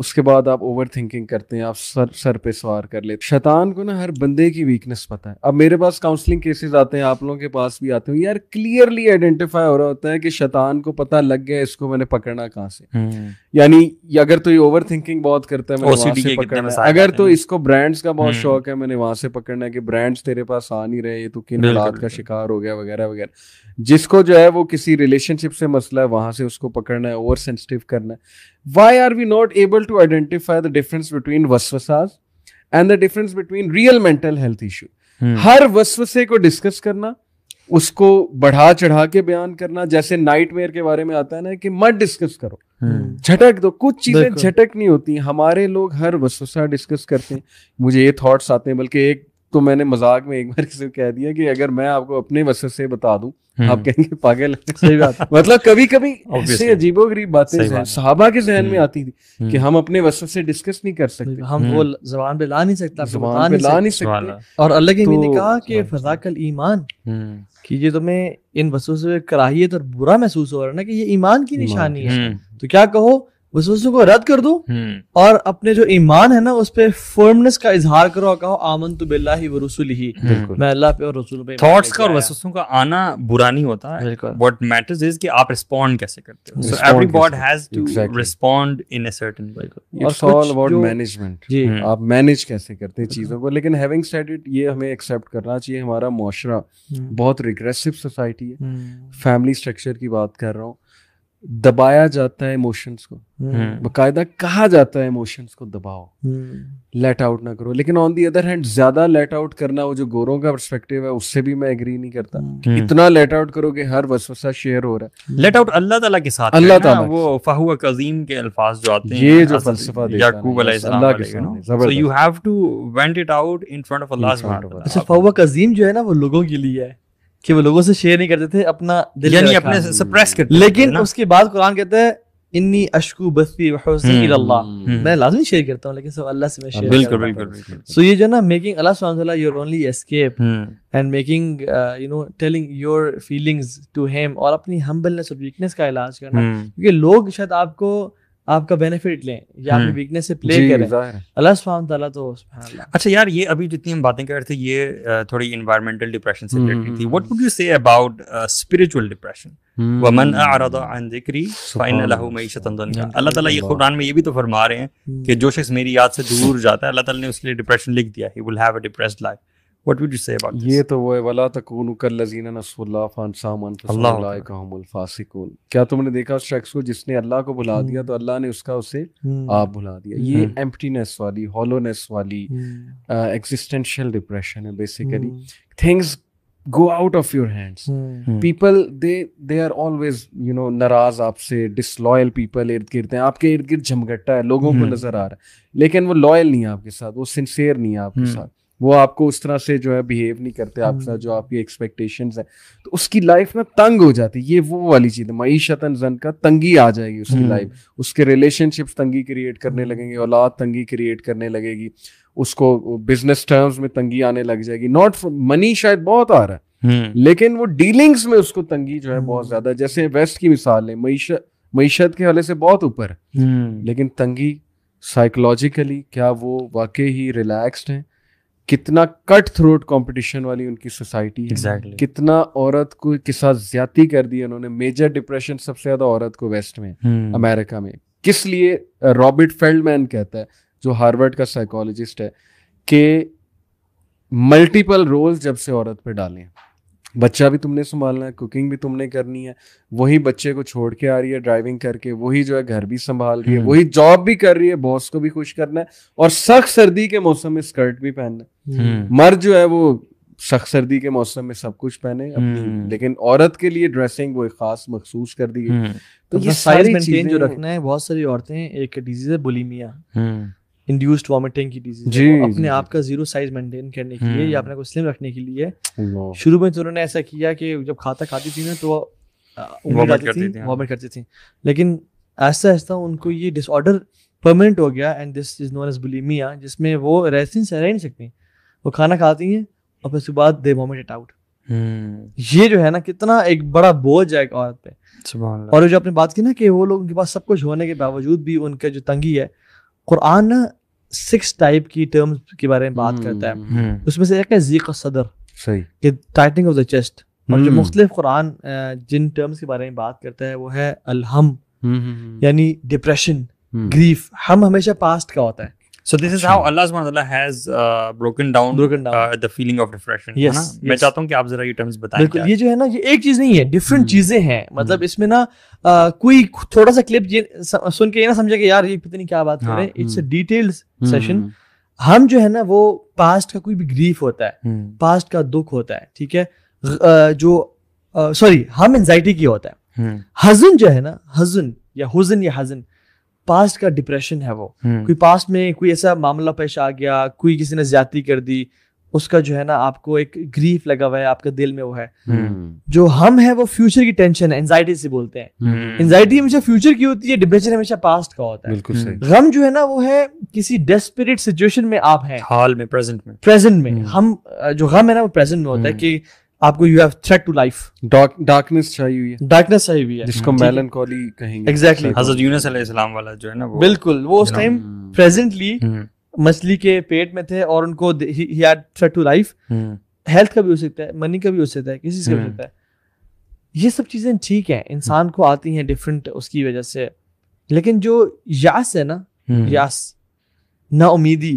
उसके बाद आप ओवर थिंकिंग करते हैं आप सर सर पे सवार कर लेते शैतान को ना हर बंदे की वीकनेस पता है अब मेरे पास काउंसलिंग केसेस आते हैं आप लोगों के पास भी आते हैं यार क्लियरली आइडेंटिफाई हो रहा होता है कि शैतान को पता लग गया इसको मैंने पकड़ना कहाँ से हम्म। यानी अगर तो ये ओवर थिंकिंग बहुत करता है मैंने से पकड़ना है अगर तो इसको ब्रांड्स का बहुत हम्म। शौक है मैंने वहां से पकड़ना है कि ब्रांड्स तेरे पास आ नहीं रहे तो किन हालात का शिकार हो गया वगैरह वगैरह जिसको जो है वो किसी रिलेशनशिप से मसला है वहां से उसको पकड़ना है ओवर सेंसिटिव करना है why are we not able able to identify the difference between vaswasas and the difference between real mental health issue. Hmm. हर वसवसे को डिस्कस करना उसको बढ़ा चढ़ा के बयान करना जैसे नाइटमेयर के बारे में आता है ना कि मत डिस्कस करो hmm. झटक दो कुछ चीजें झटक नहीं होती हमारे लोग हर वसवसा डिस्कस करते हैं मुझे ये थॉट्स आते हैं बल्कि एक तो मैंने मजाक में एक बार किसी को कह दिया कि अगर मैं आपको अपने वसर से बता दूं हम्म। आप कहेंगे पागल सही बात मतलब कभी कभी ऐसे अजीबो गरीब बातें साहबा के जहन में हम्म। आती थी कि हम्म। हम अपने वसर से डिस्कस नहीं कर सकते हम वो जबान पे ला नहीं सकता जबान पे ला नहीं सकते और अलग ही तो ने कहा कि फजाकल ईमान कि ये तुम्हें इन वसों से कराहियत और बुरा महसूस हो रहा है ना कि ये ईमान की निशानी है तो क्या कहो वसवसों को रद्द कर दो हम्म। और अपने जो ईमान है ना उस पर फर्मनेस का इजहार करो और कहो आमन तो बिल्ला ही वसूल ही मैं अल्लाह पे और रसूल पे थॉट्स का और वसवसों का आना बुरा नहीं होता है व्हाट मैटर्स इज कि आप रिस्पोंड कैसे करते हो so everybody has to respond in a certain way it's all about management जी हम्म। आप मैनेज कैसे करते हैं चीजों को लेकिन हैविंग सेड इट ये हमें एक्सेप्ट करना चाहिए हमारा मुआशरा हम्म। बहुत रिग्रेसिव सोसाइटी है फैमिली स्ट्रक्चर की बात कर रहा हूँ दबाया जाता है इमोशंस को हम्म। बकायदा कहा जाता है इमोशंस को दबाओ लेट हम्म। आउट ना करो लेकिन ऑन दी अदर हैंड ज्यादा लेट आउट करना वो जो गोरों का पर्सपेक्टिव है उससे भी मैं एग्री नहीं करता हम्म। इतना लेट आउट करो कि हर वसवसा शेयर हो रहा है लेट आउट अल्लाह ताला के साथ अल्लाह ताला वो फाहु कजीम के अल्फाज जो आते हैं ये जो फलसफा याकूब अल्लाह के so you have to vent it out in front of Allah अच्छा फाहु कजीम जो है ना वो लोगों के लिए है कि वो लोगों से शेयर नहीं करते थे अपना दिल यानी अपने सप्रेस करते लेकिन उसके बाद कुरान कहते हैं इन्नी अशकू बस्ती अल्लाह हम्म, हम्म, मैं हम्म। लाजमी शेयर करता हूँ लेकिन सब अल्लाह से मैं शेयर बिल्कुल बिल्कुल सो ये जो ना मेकिंग अल्लाह सुब्हान your only escape and making you know telling your feelings to him और अपनी हम्बलनेस और वीकनेस का इलाज करना क्योंकि लोग शायद आपको आपका बेनिफिट लें या आपकी वीकनेस हम्म। से प्ले करें अल्लाह सुभान तआला तो अच्छा यार ये अभी जितनी हम बातें कर रहे थे ये थोड़ी एनवायरमेंटल डिप्रेशन से रिलेटेड हम्म। थी what would you say about spiritual depression वमन अरदा अन जिक्री फाइन लहु मईशतन दुनिया अल्लाह तआला ये हम्म। कुरान में ये भी तो फरमा रहे हैं कि जो शख्स मेरी याद से दूर जाता है अल्लाह तआला ने उसके लिए डिप्रेशन लिख दिया he will have a depressed life What would you say about this? ये तो वो वला तकून कर लजीना नसुल्ला फान सामान फासिकून क्या तुमने देखा उस शख्स को जिसने अल्लाह को भुला हम्म। दिया तो अल्लाह ने उसका उसे हम्म। आप भुला दिया ये एम्प्टीनेस हम्म। वाली हॉलोनेस वाली एग्जिस्टेंशियल डिप्रेशन है basically things go out of your hands people they they are always you know नाराज आपसे डिसलॉयल पीपल इर्द गिर्द हैं आपके इर्द गिर्द झमघट्टा है लोगों को नजर आ रहा है लेकिन वो लॉयल नहीं है आपके साथ वो सिंसियर नहीं है आपके साथ वो आपको उस तरह से जो है बिहेव नहीं करते हम्म। आपके जो आपकी एक्सपेक्टेशन है तो उसकी लाइफ ना तंग हो जाती ये वो वाली चीज है मीशत जन का तंगी आ जाएगी उसकी लाइफ हम्म। उसके रिलेशनशिप तंगी क्रिएट करने हम्म। लगेंगे औलाद तंगी क्रिएट करने लगेगी उसको बिजनेस टर्म्स में तंगी आने लग जाएगी नॉट मनी शायद बहुत आ रहा है लेकिन वो डीलिंग्स में उसको तंगी जो है बहुत ज्यादा जैसे वेस्ट की मिसाल है मीशत के हवाले से बहुत ऊपर लेकिन तंगी साइकोलॉजिकली क्या वो वाकई ही रिलैक्स्ड हैं कितना कट थ्रोट कंपटीशन वाली उनकी सोसाइटी है exactly. कितना औरत को के साथ ज्यादा कर दी उन्होंने मेजर डिप्रेशन सबसे ज्यादा औरत को वेस्ट में hmm. हम्म। अमेरिका में किस लिए रॉबर्ट फेल्डमैन कहता है जो हार्वर्ड का साइकोलॉजिस्ट है कि मल्टीपल रोल जब से औरत पे डालें बच्चा भी तुमने संभालना है कुकिंग भी तुमने करनी है वही बच्चे को छोड़ के आ रही है ड्राइविंग करके वही जो है घर भी संभाल रही है हम्म। वही जॉब भी कर रही है बॉस को भी खुश करना है और सख्त सर्दी के मौसम में स्कर्ट भी पहनना है हम्म। हम्म। मर्द जो है वो सख्त सर्दी के मौसम में सब कुछ पहने अपनी लेकिन औरत के लिए ड्रेसिंग वो एक खास मखसूस कर दी है तो, ये सारी चीजें जो रखना है बहुत सारी औरतें एक डिजीज है बुलीमिया इंड्यूस्ड वॉमिटिंग की डिजीज अपने आप का जीरो साइज मेंटेन करने के लिए या हम्म। अपने को स्लिम रखने के लिए शुरू में तो उन्होंने ऐसा किया कि जब खाता खाती थी ना तो वॉमिट हाँ। करती थी लेकिन ऐसा ऐसा उनको ये डिसऑर्डर परमानेंट हो गया and this is known as bulimia जिसमें वो रेसिन से रह नहीं सकती वो खाना खाती हैं और फिर उसके बाद दे वॉमिट इट आउट ये जो है ना कितना एक बड़ा बोझ है एक औरत पे और जो आपने बात की ना कि वो लोग उनके पास सब कुछ होने के बावजूद भी उनका जो तंगी है कुरान ना सिक्स टाइप की टर्म्स के बारे में बात करता है हम्म, हम्म। उसमें से एक है जीक सदर सही टाइटनिंग ऑफ द चेस्ट और जो हम्म। मुख्तलिफ कुरान जिन टर्म्स के बारे में बात करता है वो है अलहम यानी डिप्रेशन ग्रीफ हम हमेशा पास्ट का होता है So this is how Allah subhanahu wa ta'ala has uh, broken down, broken down. Uh, the feeling of Yes, मैं चाहता हूँ कि आप जरा ये टर्म्स बताएं बिल्कुल ये जो है ना ये एक चीज नहीं है डिफरेंट hmm. चीजें हैं hmm. मतलब इसमें ना uh, कोई थोड़ा सा क्लिप सुन के ये ना समझे कि यार ये पता नहीं क्या बात कर रहे हाँ, हैं इट्स अ डिटेल्ड सेशन हम जो है ना वो पास्ट का कोई भी ग्रीफ होता है पास्ट hmm. का दुख होता है ठीक है जो सॉरी हम एनजाइटी की होता है हजन जो है ना हजन या हुजन या हजन पास्ट का डिप्रेशन है वो हम्म। कोई पास्ट में कोई ऐसा मामला पेश आ गया कोई किसी ने ज्यादा कर दी उसका जो है ना आपको एक ग्रीफ लगा हुआ है आपके दिल में वो है हम्म। जो हम है वो फ्यूचर की टेंशन है एंजाइटी से बोलते हैं एंजाइटी हम्म। हमेशा फ्यूचर की होती है डिप्रेशन हमेशा पास्ट का होता है बिल्कुल सही गम जो है ना वो है किसी डेस्परेट सिचुएशन में आप हैं हाल में प्रेजेंट में प्रेजेंट में हम जो गम है ना वो प्रेजेंट में होता है कि आपको you have threat to life darkness चाहिए हुई है डार्कनेस चाहिए हुई है जिसको मेलनकोली कहेंगे एग्जैक्टली हजरत यूनुस अलैहि सलाम वाला जो है ना वो बिल्कुल वो उस टाइम प्रेजेंटली hmm। hmm। मछली के पेट में थे और उनको ही had threat to life health का भी हो सकता है मनी का भी हो सकता है किसी का भी हो hmm। सकता है ये सब चीज़ें ठीक है इंसान को आती हैं डिफरेंट उसकी वजह से लेकिन जो यास है ना यास ना उम्मीदी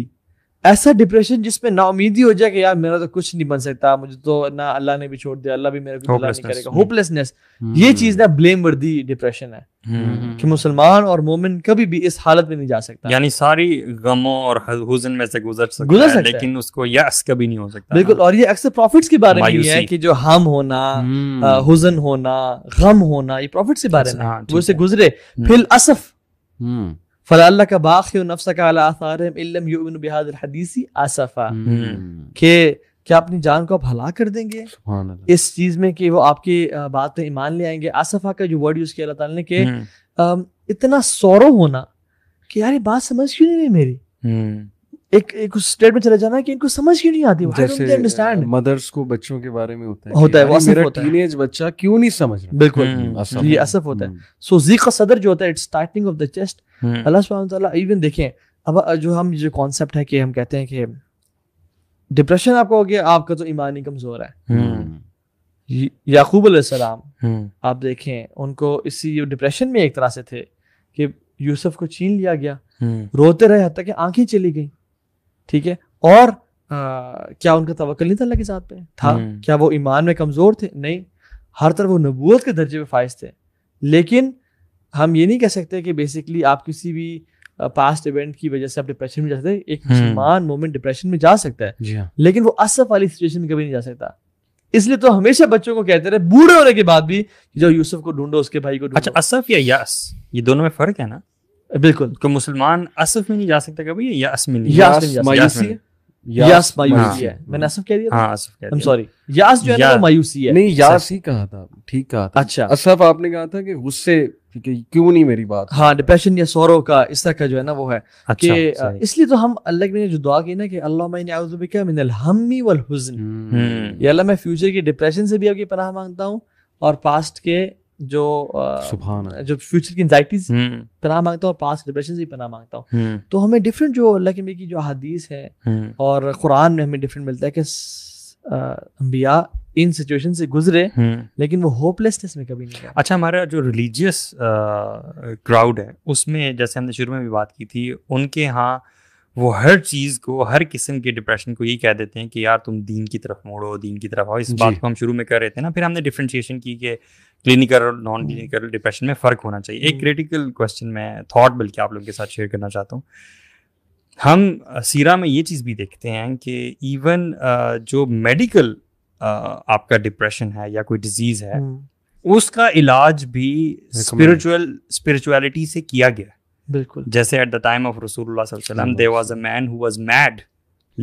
ऐसा डिप्रेशन जिसमें ना उम्मीद ही हो जाए कि यार मेरा तो कुछ नहीं बन सकता मुझे तो ना अल्लाह ने भी छोड़ दिया अल्लाह भी मेरे को नहीं करेगा होपलेसनेस हम्म। ये चीज ना ब्लेम वर्दी डिप्रेशन है हम्म। कि मुसलमान और मोमिन कभी भी इस हालत में नहीं जा सकता यानी सारी गमों और हुजन में से गुजर सकता गुजर सकता है लेकिन है। उसको यस कभी नहीं हो सकता बिल्कुल और ये अक्सर प्रॉफिट्स के बारे में ही है कि जो हम होना हम्म। हुजन होना गम होना ये प्रॉफिट्स के बारे में हाँ, वो से गुजरे फिर असफ फला का बाख नफ्स आसफ़ा के क्या अपनी जान को आप हला कर देंगे इस चीज में कि वो आपकी बात पे ईमान ले आएंगे आसफ़ा का जो वर्ड यूज किया अल्लाह ताला ने कि hmm. इतना सौरव होना कि यार बात समझ क्यों नहीं रही मेरी hmm. एक एक उस स्टेट में चले जाना कि इनको समझ क्यों नहीं आती जैसे अंडरस्टैंड मदर्स को बच्चों के बारे में होता है होता है वैसे होता है टीनेज बच्चा क्यों नहीं समझ रहा बिल्कुल ये हम्म, असफ होता है सो जी का सदर जो होता है it's starting of the chest Allah व तआला इवन देखें अब जो हम जो कॉन्सेप्ट है कि हम कहते हैं कि डिप्रेशन आपको हो गया आपका तो ईमान ही कमजोर है हम्म। याकूब अलैहिस्सलाम हम्म। आप देखें उनको इसी डिप्रेशन में एक तरह से थे कि यूसुफ को छीन लिया गया रोते रहे हत्ता कि आंखें चली गई ठीक है और आ, क्या उनका तवक्कुल नहीं था अल्लाह के साथ पे था हम्म। क्या वो ईमान में कमज़ोर थे नहीं हर तरफ वो नबूत के दर्जे पे फाइज थे लेकिन हम ये नहीं कह सकते कि बेसिकली आप किसी भी पास्ट इवेंट की वजह से आप डिप्रेशन में जा सकते एक हम्म। मुसलमान मोमेंट डिप्रेशन में जा सकता है हाँ। लेकिन वो असफ वाली सिचुएशन में कभी नहीं जा सकता इसलिए तो हमेशा बच्चों को कहते रहे बूढ़े होने के बाद भी जो यूसुफ को ढूंढो उसके भाई को अच्छा, ढूंढो अच्छा असफ या यास ये दोनों में फर्क है ना बिल्कुल तो मुसलमान असफ में नहीं जा सकता कभी या अस में नहीं यास मायूसी यास मायूसी है हाँ। मैंने असफ कह दिया हां असफ कह दिया सॉरी यास जो है ना वो मायूसी है नहीं यास ही कहा था ठीक कहा था अच्छा असफ आपने कहा था कि गुस्से क्यों नहीं मेरी बात हाँ डिप्रेशन या सोरो का इस तरह का जो है ना वो है अच्छा, कि इसलिए तो हम अल्लाह ने जो दुआ की ना कि अल्लाह वल हम्म। अल्लाह मैं फ्यूचर के डिप्रेशन से भी आपकी पनाह मांगता हूँ और पास्ट के जो जो फ्यूचर की एंजाइटीज हम्म। पना मांगता हूँ और पास डिप्रेशन से भी पनाह मांगता हूँ हम्म। तो हमें डिफरेंट जो अल्लाह के की जो हदीस है हम्म। और कुरान में हमें डिफरेंट मिलता है कि अम्बिया इन सिचुएशन से गुजरे लेकिन वो होपलेसनेस में कभी नहीं अच्छा हमारा जो रिलीजियस क्राउड है उसमें जैसे हमने शुरू में भी बात की थी उनके यहाँ वो हर चीज़ को हर किस्म के डिप्रेशन को यही कह देते हैं कि यार तुम दीन की तरफ मोड़ो दीन की तरफ आओ इस बात को हम शुरू में कर रहे थे ना फिर हमने डिफ्रेंशिएशन की कि क्लिनिकल और नॉन क्लिनिकल डिप्रेशन में फ़र्क होना चाहिए एक क्रिटिकल हम्म। क्वेश्चन मैं थॉट बल्कि आप लोगों के साथ शेयर करना चाहता हूँ हम सीरा में ये चीज़ भी देखते हैं कि इवन जो मेडिकल आपका डिप्रेशन है या कोई डिजीज़ है हम्म। उसका इलाज भी स्पिरिचुअल स्पिरिचुअलिटी से किया गया बिल्कुल जैसे एट द टाइम ऑफ रसूलुल्लाह there was a man who was mad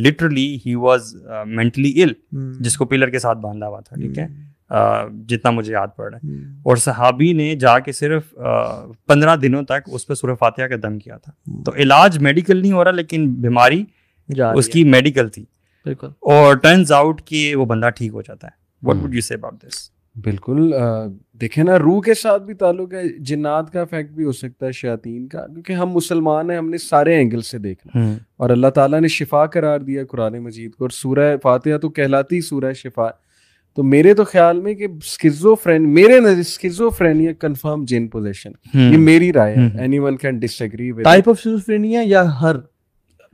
literally he was mentally ill जिसको पिलर के साथ बांधा हुआ था ठीक है Uh, जितना मुझे याद पड़ रहा है hmm. और सहाबी ने जाके सिर्फ पंद्रह uh, दिनों तक उस पर सूर्य फातिहा का दम किया था hmm. तो इलाज मेडिकल नहीं हो रहा लेकिन बीमारी उसकी मेडिकल थी और टर्न्स आउट कि वो बंदा ठीक हो जाता है what would you say about this बिल्कुल देखे ना रूह के साथ भी ताल्लुक है जिन्नात का इफेक्ट भी हो सकता है शयातीन का क्योंकि हम मुसलमान हैं हमने सारे एंगल से देखना हम्म। और अल्लाह ताला ने शिफा करार दिया कुरान मजीद को और सूरह फातिहा तो कहलाती सूरह शिफा तो मेरे तो ख्याल में कि स्किजोफ्रेन मेरे नजर स्किजोफ्रेनिया कंफर्म जिन पोजीशन ये हम्म। मेरी राय है anyone can disagree with type of schizophrenia या हर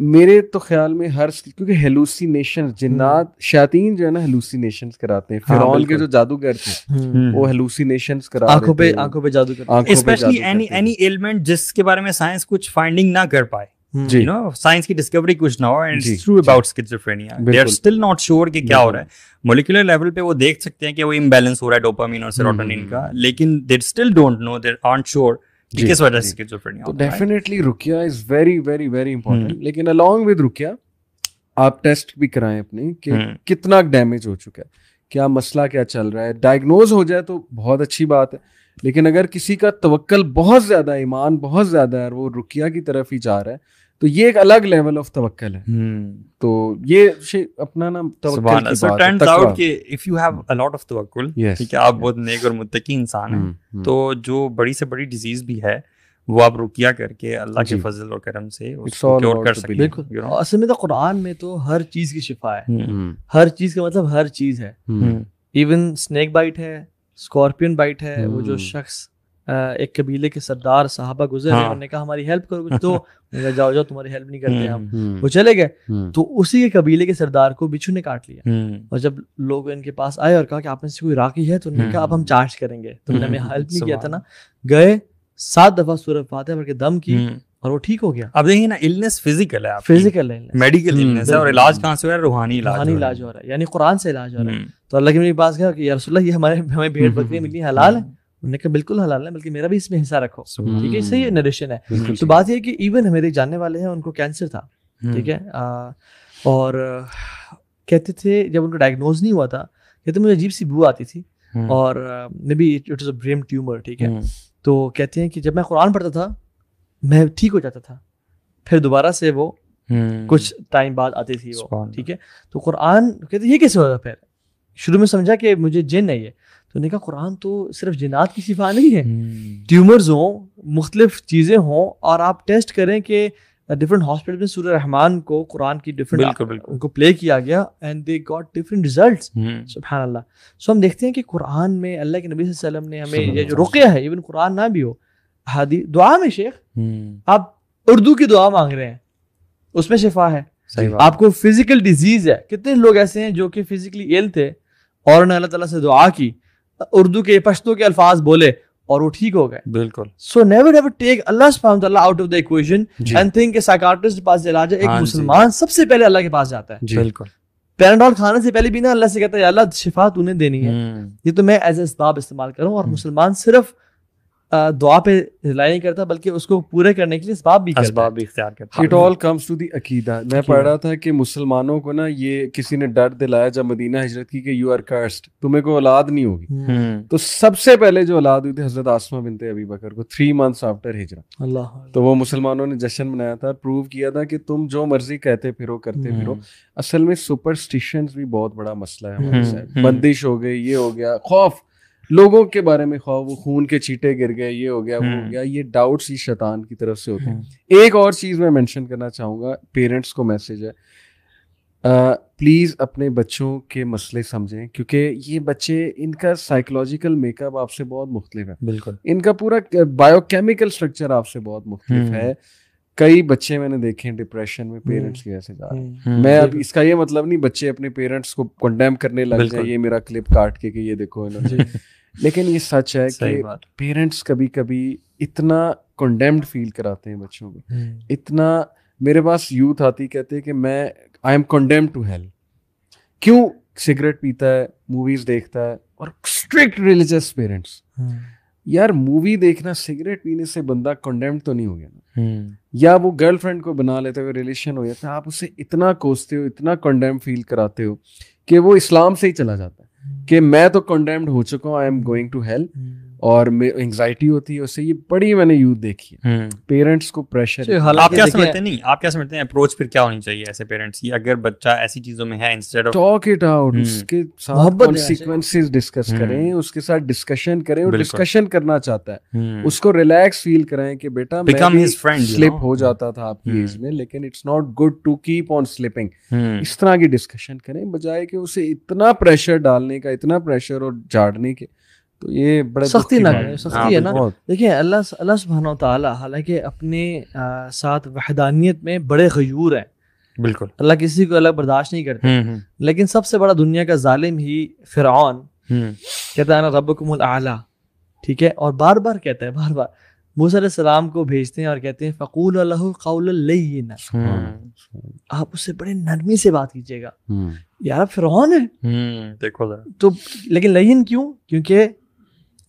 मेरे तो ख्याल में हर क्योंकि हेलुसिनेशन जिन्नात हम्म। शयातीन जो है ना हेलुसिनेशन कराते हैं फिरौन हाँ, के जो जादूगर थे हम्म। वो हेलुसिनेशन करा आंखों पे आंखों पे जादू करते स्पेशली एनी एनी एलिमेंट जिसके बारे में साइंस कुछ फाइंडिंग ना कर पाए हम्म। जी नो साइंस की डिस्कवरी कुछ ना हो and true about schizophrenia they are still not sure कि क्या हो रहा है मोलिकुलर लेवल पे वो देख सकते हैं कि वो इम्बैलेंस हो रहा है डोपामिन और सेरोटोनिन का लेकिन they still don't know they are sure किस वजह से स्किजोफ्रेनिया तो डेफिनेटली रुकिया is very very very important लेकिन अलोंग विद रुकिया आप टेस्ट भी कराएं अपने कि हम्म। कितना डैमेज हो चुका है क्या मसला क्या चल रहा है डायग्नोज हो जाए तो बहुत अच्छी बात है लेकिन अगर किसी का तवक्ल बहुत ज्यादा ईमान बहुत ज्यादा है और वो रुकिया की तरफ ही जा रहा है तो ये एक अलग लेवल ऑफ तवक्कल है हम्म। तो ये अपना ना तवक्कल की बात टर्न्स आउट कि if you have a lot of तवक्कुल ठीक है आप बहुत नेक और मुत्तकी इंसान हैं हम्म, हम्म। तो जो बड़ी से बड़ी डिजीज भी है वो आप रुकिया करके अल्लाह के फजल और करम से उसको क्योर कर सकते हैं यू असल में तो कुरान में तो हर चीज की शिफा है हर चीज का मतलब हर चीज है इवन स्नेक बाइट है स्कॉर्पियन बाइट है वो जो शख्स एक कबीले के सरदार साहबा गुजर हाँ। उन्होंने कहा हमारी हेल्प करो कुछ तो जाओ जाओ, जाओ तुम्हारी हेल्प नहीं करते हम्म, हम हम्म। वो चले गए हम्म। तो उसी के कबीले के सरदार को बिच्छू ने काट लिया और जब लोग इनके पास आए और कहा कि आपने से कोई राखी है तो उन्होंने कहा अब हम चार्ज करेंगे तुमने तो हमें हेल्प नहीं किया था ना गए सात दफा सूरज फाते पढ़ के दम की और वो ठीक हो गया अब देखिए ना इलनेस फिजिकल है फिजिकल है मेडिकल इलनेस है और इलाज कहाँ से हो रहा है रूहानी इलाज रूहानी इलाज हो रहा है यानी कुरान से इलाज हो रहा है तो अल्लाह के मेरे पास गया कि यार ये हमारे हमें भेड़ बकरी मिली हलाल है उन्होंने कहा बिल्कुल हलाल है बल्कि मेरा भी इसमें हिस्सा रखो ठीक है सही नरेशन हम्म। है तो बात यह कि इवन मेरे जानने वाले हैं उनको कैंसर था हम्म। ठीक है और कहते थे जब उनको डायग्नोज नहीं हुआ था कहते मुझे अजीब सी बू आती थी हम्म। और may be it is a brain tumour ठीक है तो कहते हैं कि जब मैं कुरान पढ़ता था मैं ठीक हो जाता था फिर दोबारा से वो कुछ टाइम बाद आती थी वो ठीक है तो कुरान कहते ये कैसे होता फिर शुरू में समझा कि मुझे जिन नहीं है तो उन्होंने कहा कुरान तो सिर्फ जिनात की शिफा नहीं है हम्म। ट्यूमर्स हों मुख्तलिफ चीज़ें हों और आप टेस्ट करें कि डिफरेंट हॉस्पिटल में सूर्य रहमान को कुरान की डिफरेंट उनको प्ले किया गया and they got different result सुबहान अल्लाह सो हम देखते हैं कि कुरान में अल्लाह के नबी वसल्लम ने हमें ये जो रुकिया है इवन कुरान ना भी हो हादी दुआ में शेख हम्म। आप उर्दू की दुआ मांग रहे हैं उसमें शिफा है आपको फिजिकल डिजीज है कितने लोग ऐसे हैं जो कि फिजिकली इल थे और उन्होंने अल्लाह तला से दुआ की उर्दू के पश्तों के अल्फाज बोले और वो ठीक हो गए बिल्कुल so never ever take Allah सुब्हान out of the equation and think के साइकाट्रिस्ट के पास इलाज है एक हाँ मुसलमान सबसे पहले अल्लाह के पास जाता है बिल्कुल पैराडॉल खाने से पहले भी ना अल्लाह से कहता है अल्लाह शिफा तूने देनी है हम्म। ये तो मैं एज ए इस्तेमाल करूं और हम्म। मुसलमान सिर्फ दुआ पे रिलाई नहीं करता बल्कि उसको पूरे करने के लिए इसबाब भी इसबाब भी इख्तियार करता है it all comes to the अकीदा मैं पढ़ रहा था कि मुसलमानों को ना ये किसी ने डर दिलाया जब मदीना हिजरत की कि यू आर कर्स्ट तुम्हें कोई औलाद नहीं होगी हम्म। हम्म। तो सबसे पहले जो औलाद हुई थी हजरत आसमा बिनते अबी बकर को थ्री मंथ्स आफ्टर हिजरत अल्लाह तो वो मुसलमानों ने जश्न मनाया था प्रूव किया था कि तुम जो मर्जी कहते फिरो करते हम्म। फिरो असल में सुपरस्टिशन भी बहुत बड़ा मसला है बंदिश हो गई ये हो गया खौफ लोगों के बारे में खाओ वो खून के चीटे गिर गए ये हो गया वो हो हम्म। गया ये डाउट्स ही शैतान की तरफ से होते हैं हम्म। एक और चीज मैं मेंशन करना चाहूंगा पेरेंट्स को मैसेज है प्लीज़ uh, अपने बच्चों के मसले समझें क्योंकि ये बच्चे इनका साइकोलॉजिकल मेकअप आपसे बहुत मुख्तलिफ है बिल्कुल इनका पूरा बायोकेमिकल स्ट्रक्चर आपसे बहुत मुख्तलिफ हम्म। है कई बच्चे मैंने देखे हैं डिप्रेशन में पेरेंट्स की वजह से जा रहे हैं मैं अब इसका ये मतलब नहीं बच्चे अपने पेरेंट्स को कंडेम करने लग जाए ये मेरा क्लिप काट के कि ये देखो इन्होंने लेकिन ये सच है कि पेरेंट्स कभी कभी इतना कंडेम्ड फील कराते हैं बच्चों को हम्म। इतना मेरे पास यूथ आती कहते हैं कि मैं I am condemn to hell क्यों सिगरेट पीता है मूवीज देखता है और स्ट्रिक्ट रिलीजियस पेरेंट्स यार मूवी देखना सिगरेट पीने से बंदा कंडेम तो नहीं हो गया ना हम्म। या वो गर्लफ्रेंड को बना लेते हुए रिलेशन हो जाता है आप उसे इतना कोसते हो इतना कंडेम फील कराते हो कि वो इस्लाम से ही चला जाता है कि मैं तो कंडेम्ड हो चुका हूँ I am going to help और एंग्जाइटी होती है उससे ये बड़ी मैंने यूथ देखी है पेरेंट्स हम्म। को प्रेशर तो आप क्या समझते नहीं आप क्या समझते हैं अप्रोच फिर क्या होनी चाहिए ऐसे पेरेंट्स की अगर बच्चा ऐसी चीजों में है instead of talk it out उसके साथ सीक्वेंसेस डिस्कस हम्म। करें उसके साथ डिस्कशन करें और डिस्कशन करना चाहता है हम्म। उसको रिलैक्स फील कराएं कि बेटा बिकम हिज फ्रेंड स्लिप हो जाता था आपकी एज में लेकिन it's not good to keep on slipping इस तरह की डिस्कशन करें बजाय कि उसे इतना प्रेशर डालने का इतना प्रेशर और झाड़ने के तो ये बड़ा सख्ती ना करें सख्ती हाँ, है ना देखिए अल्लाह अल्लाह सुबहान तला हालांकि अपने साथ वहदानियत में बड़े गयूर हैं बिल्कुल अल्लाह किसी को अलग बर्दाश्त नहीं करते हम्म, हम्म। लेकिन सबसे बड़ा दुनिया का जालिम ही फिरौन हम्म। कहता है ना रबकुमुल आला ठीक है और बार बार कहता है बार बार मूसा सलाम को भेजते हैं और कहते हैं फ़कूल कौल हाँ। आप उससे बड़े नरमी से बात कीजिएगा यार फिरौन है देखो तो लेकिन लयन क्यों क्योंकि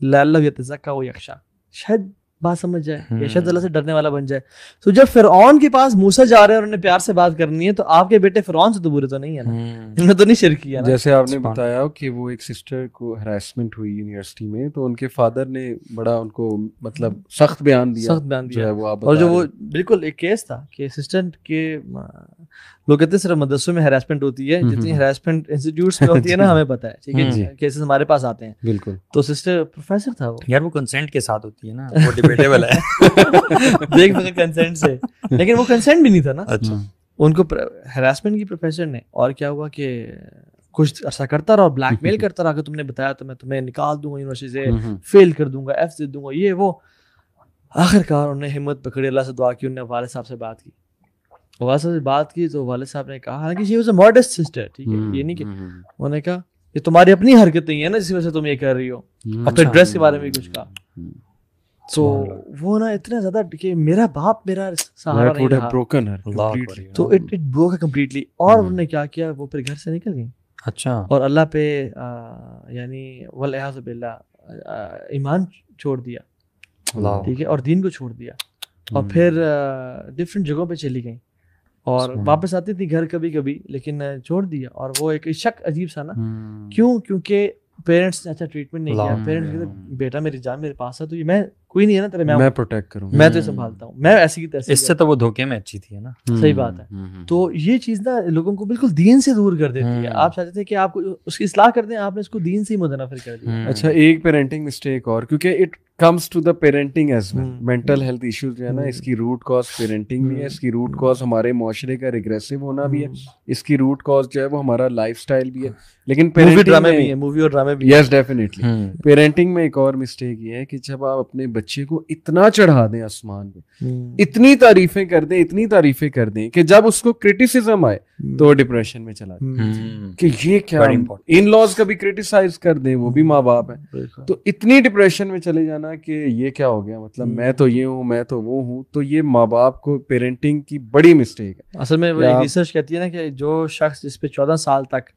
लाल्लतजक्का वो यक्षा शायद बात समझ जाए यशद अल्लाह से डरने वाला बन जाए तो जब फिर के पास मूसा जा रहे हैं और उन्हें प्यार से बात करनी है तो आपके बेटे फिर से तो बुरे तो नहीं है ना इन्होंने तो नहीं शेयर किया जैसे आपने बताया कि वो एक सिस्टर को हरासमेंट हुई यूनिवर्सिटी में तो उनके फादर ने बड़ा उनको मतलब सख्त बयान दिया सख्त बयान दिया वो और जो वो बिल्कुल एक केस था कि असिस्टेंट के लोग कहते हैं सिर्फ मदरसों में हेरासमेंट होती है हम्म, हम्म, जितनी हेरासमेंट हम्म। इंस्टीट्यूट में होती है ना हमें पता है ठीक है केसेस हमारे पास आते हैं बिल्कुल तो सिस्टर प्रोफेसर था वो यार वो कंसेंट के साथ होती है ना वो डिबेटेबल है देख मुझे कंसेंट से लेकिन वो कंसेंट भी नहीं था ना अच्छा उनको हेरासमेंट की प्रोफेसर ने और क्या हुआ कि कुछ ऐसा करता रहा ब्लैकमेल करता रहा कि तुमने बताया तो मैं तुम्हें निकाल दूंगा यूनिवर्सिटी से फेल कर दूंगा एफ दे दूंगा ये वो आखिरकार उन्होंने हिम्मत पकड़ी अल्लाह से दुआ की उन्होंने वाले साहब से बात की वासा से बात की तो वाले साहब ने कहा हालांकि she was a modest sister ठीक है हम्म, ये नहीं कि हम्म, हम्म। उन्होंने कहा ये तुम्हारी अपनी हरकत नहीं है ना जिस वजह से तुम ये कर रही हो अपने ड्रेस अच्छा, के बारे में कुछ कहा तो वो ना इतना ज्यादा कि मेरा बाप मेरा सहारा नहीं रहा ब्रोकन हर तो इट इट ब्रोक कंप्लीटली और उन्होंने क्या किया वो फिर घर से निकल गई अच्छा और अल्लाह पे यानी वल ईमान छोड़ दिया ठीक है और दीन को छोड़ दिया और फिर डिफरेंट जगहों पे चली गई और हम्म। वापस आती थी घर कभी कभी लेकिन छोड़ दिया और वो एक शक अजीब सा ना हम्म। क्यों क्योंकि पेरेंट्स ने अच्छा ट्रीटमेंट नहीं किया पेरेंट्स कहते बेटा मेरी जान मेरे पास है तो ये मैं कोई नहीं है ना तेरे मैं मैं प्रोटेक्ट करूं मैं तो संभालता हूं मैं ऐसी की तैसी इससे तो वो धोखे में अच्छी थी है ना सही बात है तो ये चीज ना लोगों को बिल्कुल दीन से दूर कर देती है आप चाहते थे कि आपको उसकी इस्लाह कर दें आपने इसको दीन से ही मुदनाफिर कर दिया अच्छा एक पेरेंटिंग मिस्टेक और क्योंकि it comes to the parenting as well mental health issues जो है ना hmm. इसकी रूट कॉज पेरेंटिंग भी है hmm. इसकी रूट कॉज हमारे माशरे का रिग्रेसिव होना भी है hmm. इसकी रूट कॉज जो है वो हमारा लाइफ स्टाइल भी है लेकिन पेरेंटिंग ड्रामे भी है मूवी और ड्रामे भी यस डेफिनेटली पेरेंटिंग में एक और मिस्टेक ये है कि जब आप अपने बच्चे को इतना चढ़ा दें आसमान पे इतनी तारीफें कर दें इतनी तारीफें कर दें कि जब उसको क्रिटिसिज्म आए तो डिप्रेशन में चला कि ये क्या इन लॉज का भी क्रिटिसाइज कर दें वो भी माँ बाप है तो इतनी डिप्रेशन में चले जाना ना कि ये क्या हो गया मतलब हम्म। मैं तो ये हूँ मैं तो वो हूँ तो ये माँ बाप को पेरेंटिंग की बड़ी मिस्टेक है असल में वो रिसर्च कहती है ना कि जो शख्स जिसपे चौदह साल तक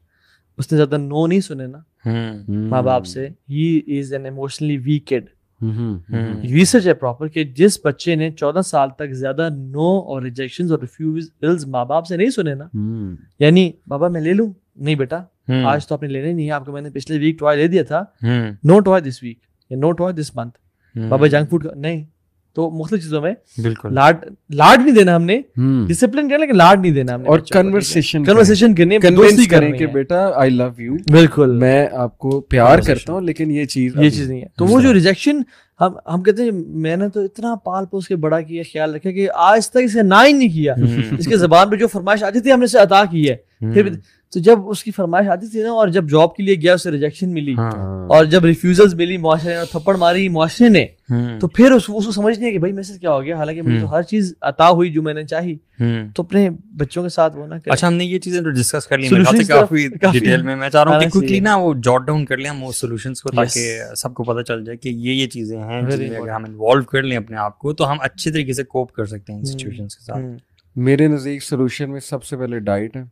उसने ज्यादा नो नहीं सुने ना हम्म। हम्म। माँ बाप से he is an emotionally weak kid research है प्रॉपर कि जिस बच्चे ने चौदह साल तक ज्यादा नो और रिजेक्शन और रिफ्यूज माँ बाप से नहीं सुने ना यानी बाबा मैं ले लू नहीं बेटा आज तो आपने लेना नहीं है आपको मैंने पिछले वीक टॉय ले दिया था no toy this week no toy this month हम्म। बाबा जंक फूड नहीं तो मुख्तु चीजों में बिल्कुल लाड लाड नहीं देना हमने डिसिप्लिन करना लेकिन लाड नहीं देना हमने और कन्वर्सेशन कन्वर्सेशन करनी कन्विंस करें कि बेटा आई लव यू बिल्कुल मैं आपको प्यार करता हूँ लेकिन ये चीज ये चीज नहीं है तो वो जो रिजेक्शन हम हम कहते हैं मैंने तो इतना पाल पोस के बड़ा किया ख्याल रखा कि आज तक इसे ना ही नहीं किया हम्म। इसके जबान पे जो फरमाइश आती थी हमने इसे अदा की है फिर हम्म। तो जब उसकी फरमाइश आती थी ना और जब जॉब के लिए गया उसे रिजेक्शन मिली हाँ। और जब रिफ्यूजल मिली मुआरे ने थप्पड़ मारी मुआरे ने हम्म। तो फिर उस, उसको समझ नहीं कि भाई मैसेज क्या हो गया हालांकि मुझे तो हम्म। हर चीज अता हुई जो मैंने चाही तो अपने बच्चों के साथ वो ना कर अच्छा हमने ये चीजें तो डिस्कस कर ली काफी डिटेल में मैं चाह रहा हूँ क्विकली ना वो जॉट डाउन कर लें हम वो को ताकि सबको पता चल जाए कि ये ये चीजें हैं अगर हम इन्वॉल्व कर लें अपने आप को तो हम अच्छे तरीके से कोप कर सकते हैं सिचुएशंस के साथ मेरे नजदीक सोल्यूशन में सबसे पहले डाइट है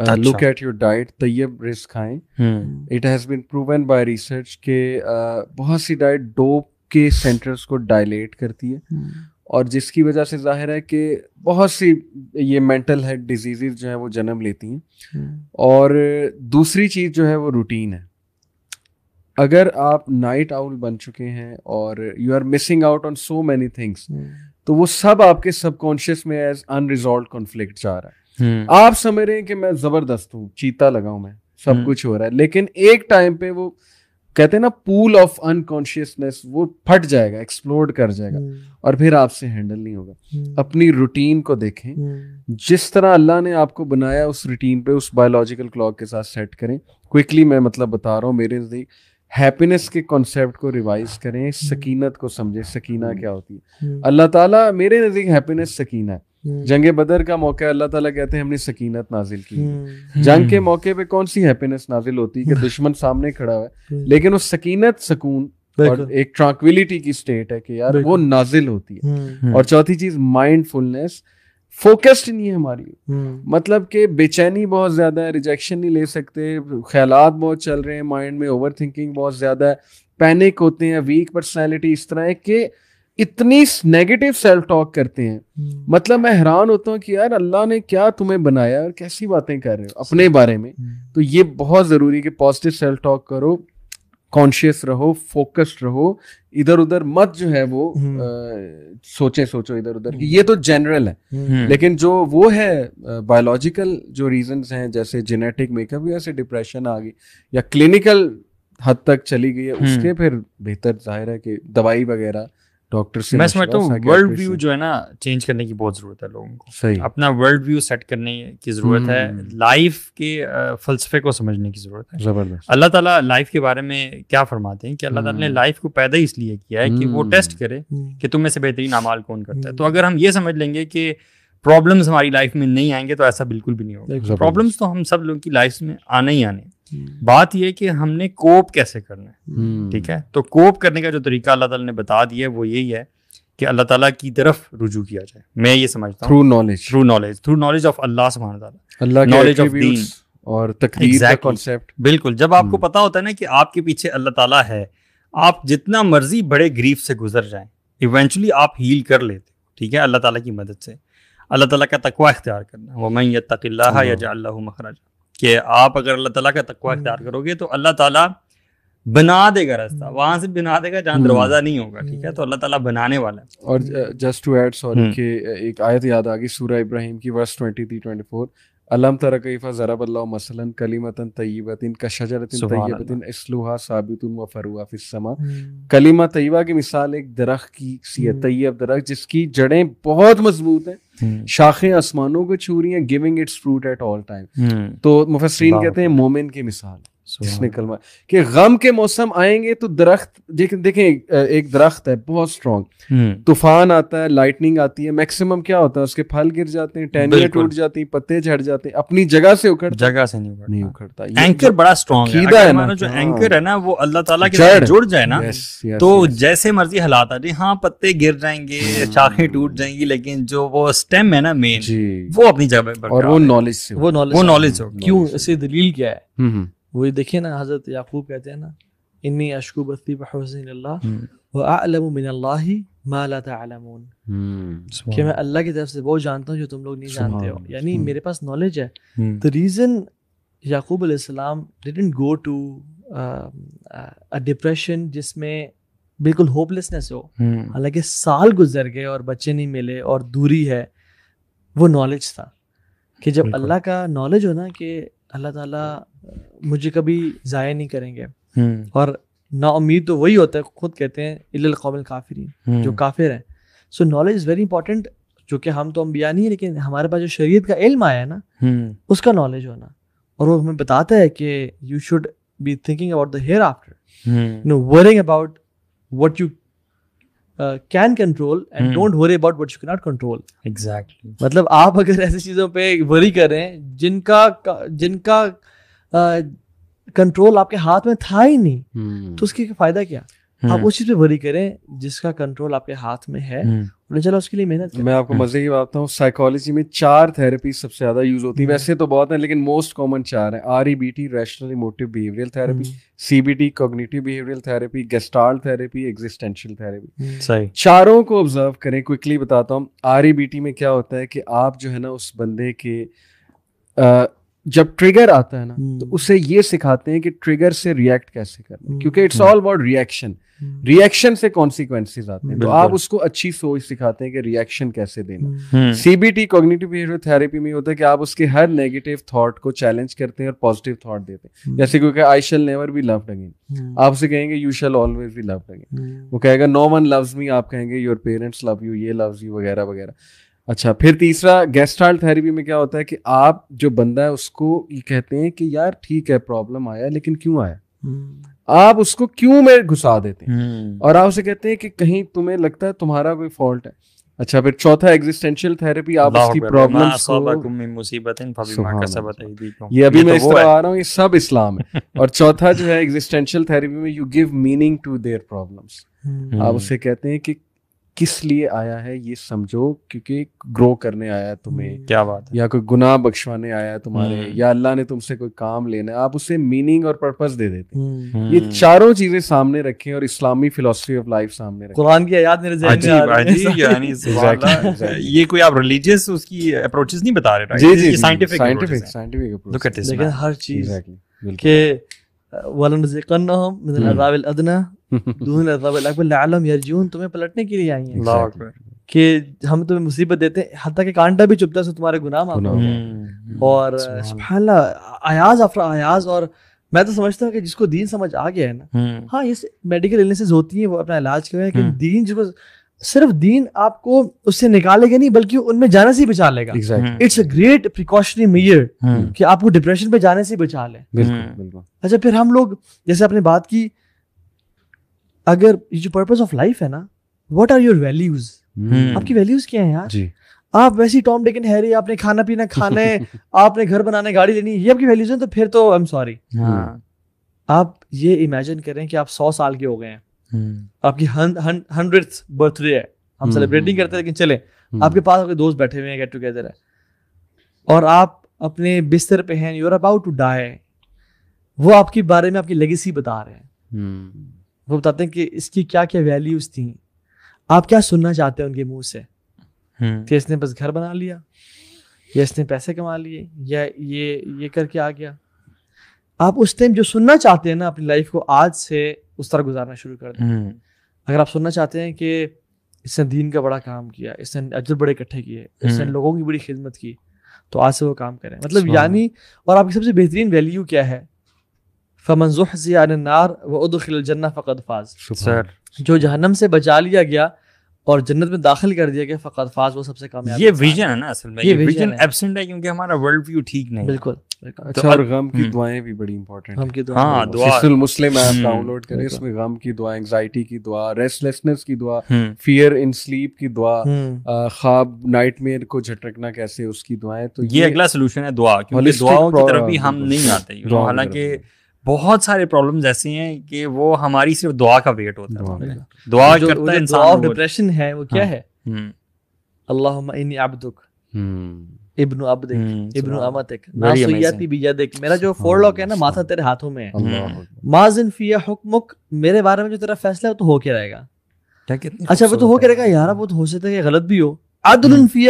लुक एट योर डाइट तैयब रिस्क खाएं it has been proven by research के uh, बहुत सी डाइट डोप के सेंटर्स को डायलेट करती है हम्म। और जिसकी वजह से जाहिर है कि बहुत सी ये मेंटल हेल्थ डिजीजेज जो है वो जन्म लेती हैं हम्म। और दूसरी चीज़ जो है वो रूटीन है अगर आप नाइट आउल बन चुके हैं और you are missing out on so many things तो वो सब आपके सबकॉन्शियस में एज अनरिजॉल्व कॉन्फ्लिक्ट जा रहा है हम्म। आप समझ रहे हैं कि मैं जबरदस्त हूँ चीता लगाऊ मैं सब हम्म। कुछ हो रहा है लेकिन एक टाइम पे वो कहते हैं ना पूल ऑफ अनकॉन्शियसनेस वो फट जाएगा एक्सप्लोर कर जाएगा हम्म। और फिर आपसे हैंडल नहीं होगा अपनी रूटीन को देखें जिस तरह अल्लाह ने आपको बनाया उस रूटीन पे उस बायोलॉजिकल क्लॉक के साथ सेट करें क्विकली मैं मतलब बता रहा हूँ मेरे नज़दीक हैप्पीनेस के कॉन्सेप्ट को रिवाइज करें सकीनत को समझें सकीना क्या होती है अल्लाह ताला मेरे नज़दीक हैप्पीनेस सकीना है हम्म। जंग बदर का मौका अल्लाह ताला कहते हैं हमने सकीनत नाजिल की हम्म। जंग के हम्म। मौके पे कौन सी हैप्पीनेस नाजिल होती है कि दुश्मन सामने खड़ा है लेकिन वो सकीनत सकून और एक ट्रांक्विलिटी की स्टेट है कि यार वो नाजिल होती है और चौथी चीज माइंडफुलनेस फोकस्ड नहीं है हमारी मतलब कि बेचैनी बहुत ज्यादा है रिजेक्शन नहीं ले सकते ख्याल बहुत चल रहे हैं माइंड में ओवर थिंकिंग बहुत ज्यादा है पैनिक होते हैं वीक पर्सनैलिटी इस तरह है कि इतनी नेगेटिव सेल्फ टॉक करते हैं हम्म। मतलब मैं हैरान होता हूँ कि यार अल्लाह ने क्या तुम्हें बनाया और कैसी बातें कर रहे हो अपने बारे में हम्म। तो ये बहुत ज़रूरी कि पॉजिटिव सेल्फ टॉक करो कॉन्शियस रहो फोकस्ड रहो इधर उधर मत जो है वो आ, हम्म। सोचे सोचो इधर उधर ये तो जनरल है लेकिन जो वो है बायोलॉजिकल जो रीजन हैं जैसे जेनेटिक मेकअप या से डिप्रेशन आ गई या क्लिनिकल हद तक चली गई है उसके फिर बेहतर जाहिर है कि दवाई वगैरह डॉक्टर से मैं समझता हूँ वर्ल्ड व्यू जो है ना चेंज करने की बहुत ज़रूरत है लोगों को सही अपना वर्ल्ड व्यू सेट करने की ज़रूरत है लाइफ हम्म। के फलसफे को समझने की ज़रूरत है ज़बरदस्त अल्लाह ताला लाइफ के बारे में क्या फरमाते हैं कि अल्लाह ताला ने लाइफ हम्म। को पैदा इसलिए किया है कि वो टेस्ट हम्म। करे कि तुम में से बेहतरीन अमाल कौन करता है तो अगर हम ये समझ लेंगे कि प्रॉब्लम्स हमारी लाइफ में नहीं आएंगे तो ऐसा बिल्कुल भी नहीं होगा प्रॉब्लम्स तो हम सब लोगों की लाइफ में आने ही आने हम्म। बात यह कि हमने कोप कैसे करना है हम्म। ठीक है तो कोप करने का जो तरीका अल्लाह ताला ने बता दिया है वो यही है कि अल्लाह ताला की तरफ रुजू किया जाए मैं ये समझता हूँ through knowledge through knowledge through knowledge of अल्लाह सुभान अल्लाह नॉलेज ऑफ दीन और तकदीर का कॉन्सेप्ट बिल्कुल जब आपको हम्म। पता होता है ना कि आपके पीछे अल्लाह ताला है आप जितना मर्जी बड़े ग्रीफ से गुजर जाएं इवेंचुअली आप हील कर लेते ठीक है अल्लाह ताला की मदद से अल्लाह ताला का तकवा इख्तियार करना वमन यतकिल्लाह यजअल्लाहु मखरजा कि आप अगर अल्लाह ताला का तकवा हम्म। इख्तियार करोगे तो अल्लाह ताला बना देगा रास्ता हम्म। वहां से बना देगा जहाँ दरवाजा हम्म। नहीं होगा ठीक है तो अल्लाह ताला बनाने वाला है और जस्ट टू ऐड सॉरी कि एक आयत याद आ गई सूरह इब्राहिम की वर्स 20 थी 24 अलम तर कैफा जरा बल्ला मसलन कलीमतन तयबतिन का शजरतिन तयबतिन इसलुहा साबितुन व फरुआ फिस समा कलीमा तयबा की मिसाल एक दरख की सी है तय्यब दरख जिसकी जड़ें बहुत मजबूत हैं हम्म। शाखें आसमानों को छू रही हैं giving its fruit at all time तो मुफसरीन कहते हैं मोमिन की मिसाल जिसने कलमा कि गम के मौसम आएंगे तो दरख्त देखें देखें एक, दरख्त है बहुत स्ट्रांग हम्म। तूफान आता है लाइटनिंग आती है मैक्सिमम क्या होता है उसके फल गिर जाते हैं टहनियां टूट जाती हैं पत्ते झड़ जाते हैं अपनी जगह से उखड़ जगह से नहीं उखड़ता नहीं उखड़ता एंकर बड़ा स्ट्रांग है है ना जो एंकर हाँ। है ना वो अल्लाह ताला के साथ जुड़ जाए ना तो जैसे मर्जी हालात आ जाए हाँ पत्ते गिर जाएंगे शाखें हम्म। टूट जाएंगी लेकिन जो वो स्टेम है ना मेन वो अपनी जगह और वो नॉलेज वो नॉलेज वो नॉलेज क्यों इसे दलील क्या है हम्म, वही देखिए ना हज़रत याकूब कहते हैं ना इन्नी अशकू बस्ती बहसिन हम्म। व आलम मिन अल्लाह माला तमून हम्म। कि मैं अल्लाह की तरफ से वो जानता हूँ जो तुम लोग नहीं जानते हो यानी हम्म। मेरे पास नॉलेज है द रीज़न याकूब अलैहिस्सलाम didn't go to a depression जिसमें बिल्कुल होपलेसनेस हो हालांकि साल गुजर गए और बच्चे नहीं मिले और दूरी है वो नॉलेज था कि जब अल्लाह का नॉलेज हो ना कि अल्लाह ताला मुझे कभी ज़ाया नहीं करेंगे हम्म। और नाउमीद तो वही होता है खुद कहते हैं इल कौमिल हम्म। जो काफिर हैं so knowledge is very important जो कि हम तो हम बया नहीं है लेकिन हमारे पास जो शरीयत का इल्म आया है ना हम्म। उसका नॉलेज होना और वो हमें बताता है कि you should be thinking about the hereafter no worrying about what you can control and don't worry about worry you what you cannot मतलब आप अगर ऐसी चीजों पे वरी करें जिनका जिनका कंट्रोल uh, आपके हाथ में था ही नहीं hmm. तो उसके फायदा क्या hmm. आप उस चीज पे वरी करें जिसका कंट्रोल आपके हाथ में है hmm. उन्हें उसके लिए मेहनत मैं आपको मजे की हूँ साइकोलॉजी में चार थेरेपी सबसे ज्यादा यूज होती है हम्म। वैसे तो बहुत है लेकिन मोस्ट कॉमन चार है R E B T rational emotive behavioural therapy B T behavioural therapy gestalt therapy existential therapy सही चारों को ऑब्जर्व करें क्विकली बताता हूँ आर ई बी टी में क्या होता है कि आप जो है ना उस बंदे के जब ट्रिगर आता है ना हम्म। तो उसे ये सिखाते हैं कि ट्रिगर से रिएक्ट कैसे करना हम्म। क्योंकि it's all about reaction reaction से कॉन्सिक्वेंसेज आते हैं तो आप उसको अच्छी सोच सिखाते हैं कि रिएक्शन कैसे देना सीबीटी कॉग्निटिव बिहेवियर थेरेपी में होता है कि आप उसके हर नेगेटिव थॉट को चैलेंज करते हैं और पॉजिटिव थॉट देते हैं हम्म। जैसे क्योंकि I shall never be love again आप उसे कहेंगे you shall always be love again वो कहेगा नो वन लव्स मी आप कहेंगे योर पेरेंट्स लव यू ये लव्स यू वगैरह वगैरह अच्छा फिर तीसरा गेस्टाल थेरेपी में क्या होता है कि आप जो बंदा है उसको ये कहते हैं कि यार ठीक है प्रॉब्लम आया लेकिन क्यों आया हम्म। आप उसको क्यों में घुसा देते हैं हम्म। और आप उसे कहते हैं कि कहीं तुम्हें लगता है तुम्हारा कोई फॉल्ट है अच्छा फिर चौथा एग्जिस्टेंशियल थेरेपी आप उसकी प्रॉब्लम ये अभी मैं तो इस तरह आ रहा हूँ ये सब इस्लाम है और चौथा जो है एग्जिस्टेंशियल थेरेपी में you give meaning to their problems आप उसे कहते हैं कि किस लिए आया है ये समझो क्योंकि ग्रो करने आया है तुम्हें हम्म, क्या बात है या कोई गुनाह बख्शवाने आया है तुम्हारे हम्म। या अल्लाह ने तुमसे कोई काम लेना है आप उसे मीनिंग और पर्पस दे देते हैं हम्म। ये चारों चीजें सामने रखे और इस्लामी फिलोसफी ऑफ लाइफ सामने कुरान की आयत मेरे जहन में ये कोई आप रिलीजियस उसकी अप्रोचेस नहीं बता रहे जी जी scientific scientific look at this हर चीज वलनज़िकन्नहुम मिन अज़ाब अदना दून अज़ाब अकबर लअलहुम यरजून तुम्हें पलटने के लिए आई हैं अल्लाह अकबर कि हम तुम्हें मुसीबत देते हैं हत्ता के कांटा भी चुपता से तुम्हारे गुनाह माफ हो और सुभान अल्लाह आयाज अफर आयाज और मैं तो समझता हूँ कि जिसको दीन समझ आ गया है ना हाँ ये मेडिकल इलनेसेस होती हैं वो अपना इलाज करें लेकिन दीन जिसको सिर्फ दीन आपको उससे निकालेगा नहीं बल्कि उनमें जाने से बचा लेगा it's a great precautionary measure कि आपको डिप्रेशन पे जाने से बचा ले हम्म। बिल्कुल अच्छा फिर हम लोग जैसे आपने बात की अगर ये जो पर्पज ऑफ लाइफ है ना वट आर योर वैल्यूज आपकी वैल्यूज क्या है यार जी आप वैसी टॉम डेकिन हैरी आपने खाना पीना खाना है आपने घर बनाने गाड़ी लेनी ये आपकी वैल्यूज है तो फिर तो आई एम सॉरी आप ये इमेजिन करें कि आप सौ साल के हो गए हैं हम्म। आपकी हंड्रेड बर्थडे है हम सेलिब्रेटिंग हम्म, हम्म, करते हैं लेकिन चले आपके पास आपके दोस्त बैठे हुए हैं गेट टुगेदर है और आप अपने बिस्तर पे हैं you are about to die वो आपके बारे में आपकी लेगेसी बता रहे हैं वो बताते हैं कि इसकी क्या क्या वैल्यूज थी आप क्या सुनना चाहते हैं उनके मुंह से कि इसने बस घर बना लिया या इसने पैसे कमा लिए या ये ये करके आ गया आप उस टाइम जो सुनना चाहते हैं ना अपनी लाइफ को आज से उस तरह गुजारना शुरू कर दें हम्म। अगर आप सुनना चाहते हैं कि इसने दीन का बड़ा काम किया इसने अजर बड़े इकट्ठे किए इसने हम्म। लोगों की बड़ी खिदमत की तो आज से वो काम करें मतलब यानी और आपकी सबसे बेहतरीन वैल्यू क्या है फमनजुह नार व जन्ना फ़कत फाज सर जो जहनम से बचा लिया गया और जन्नत में दाखिल कर दिया गया फ़कत फाज वो सबसे कामयाब ये विजन है ना असल में ये विजन एब्सेंट है क्योंकि हमारा वर्ल्ड व्यू ठीक नहीं बिल्कुल अच्छा तो और गम की हम्म। दुआएं भी बड़ी इंपॉर्टेंट हाँ, दुआ मुस्लिम ऐप हम्म। डाउनलोड करें इसमें गम की दुआ एंजाइटी की दुआ रेस्टलेसनेस की दुआ फियर इन स्लीप की दुआ हम्म। ख्वाब नाइटमेयर को झटकना कैसे उसकी दुआएं तो ये अगला सोल्यूशन है दुआ क्योंकि दुआओं की तरफ भी हम नहीं आते हालांकि बहुत सारे प्रॉब्लम ऐसे हैं कि वो हमारी सिर्फ दुआ का वेट होता है दुआ करता है इंसान डिप्रेशन है वो क्या हाँ। है हम्म। हम्म। हम्म, जो तेरा फैसला है तो हो के रहेगा अच्छा वो तो हो के रहेगा यार वो तो गलत भी हो अदल से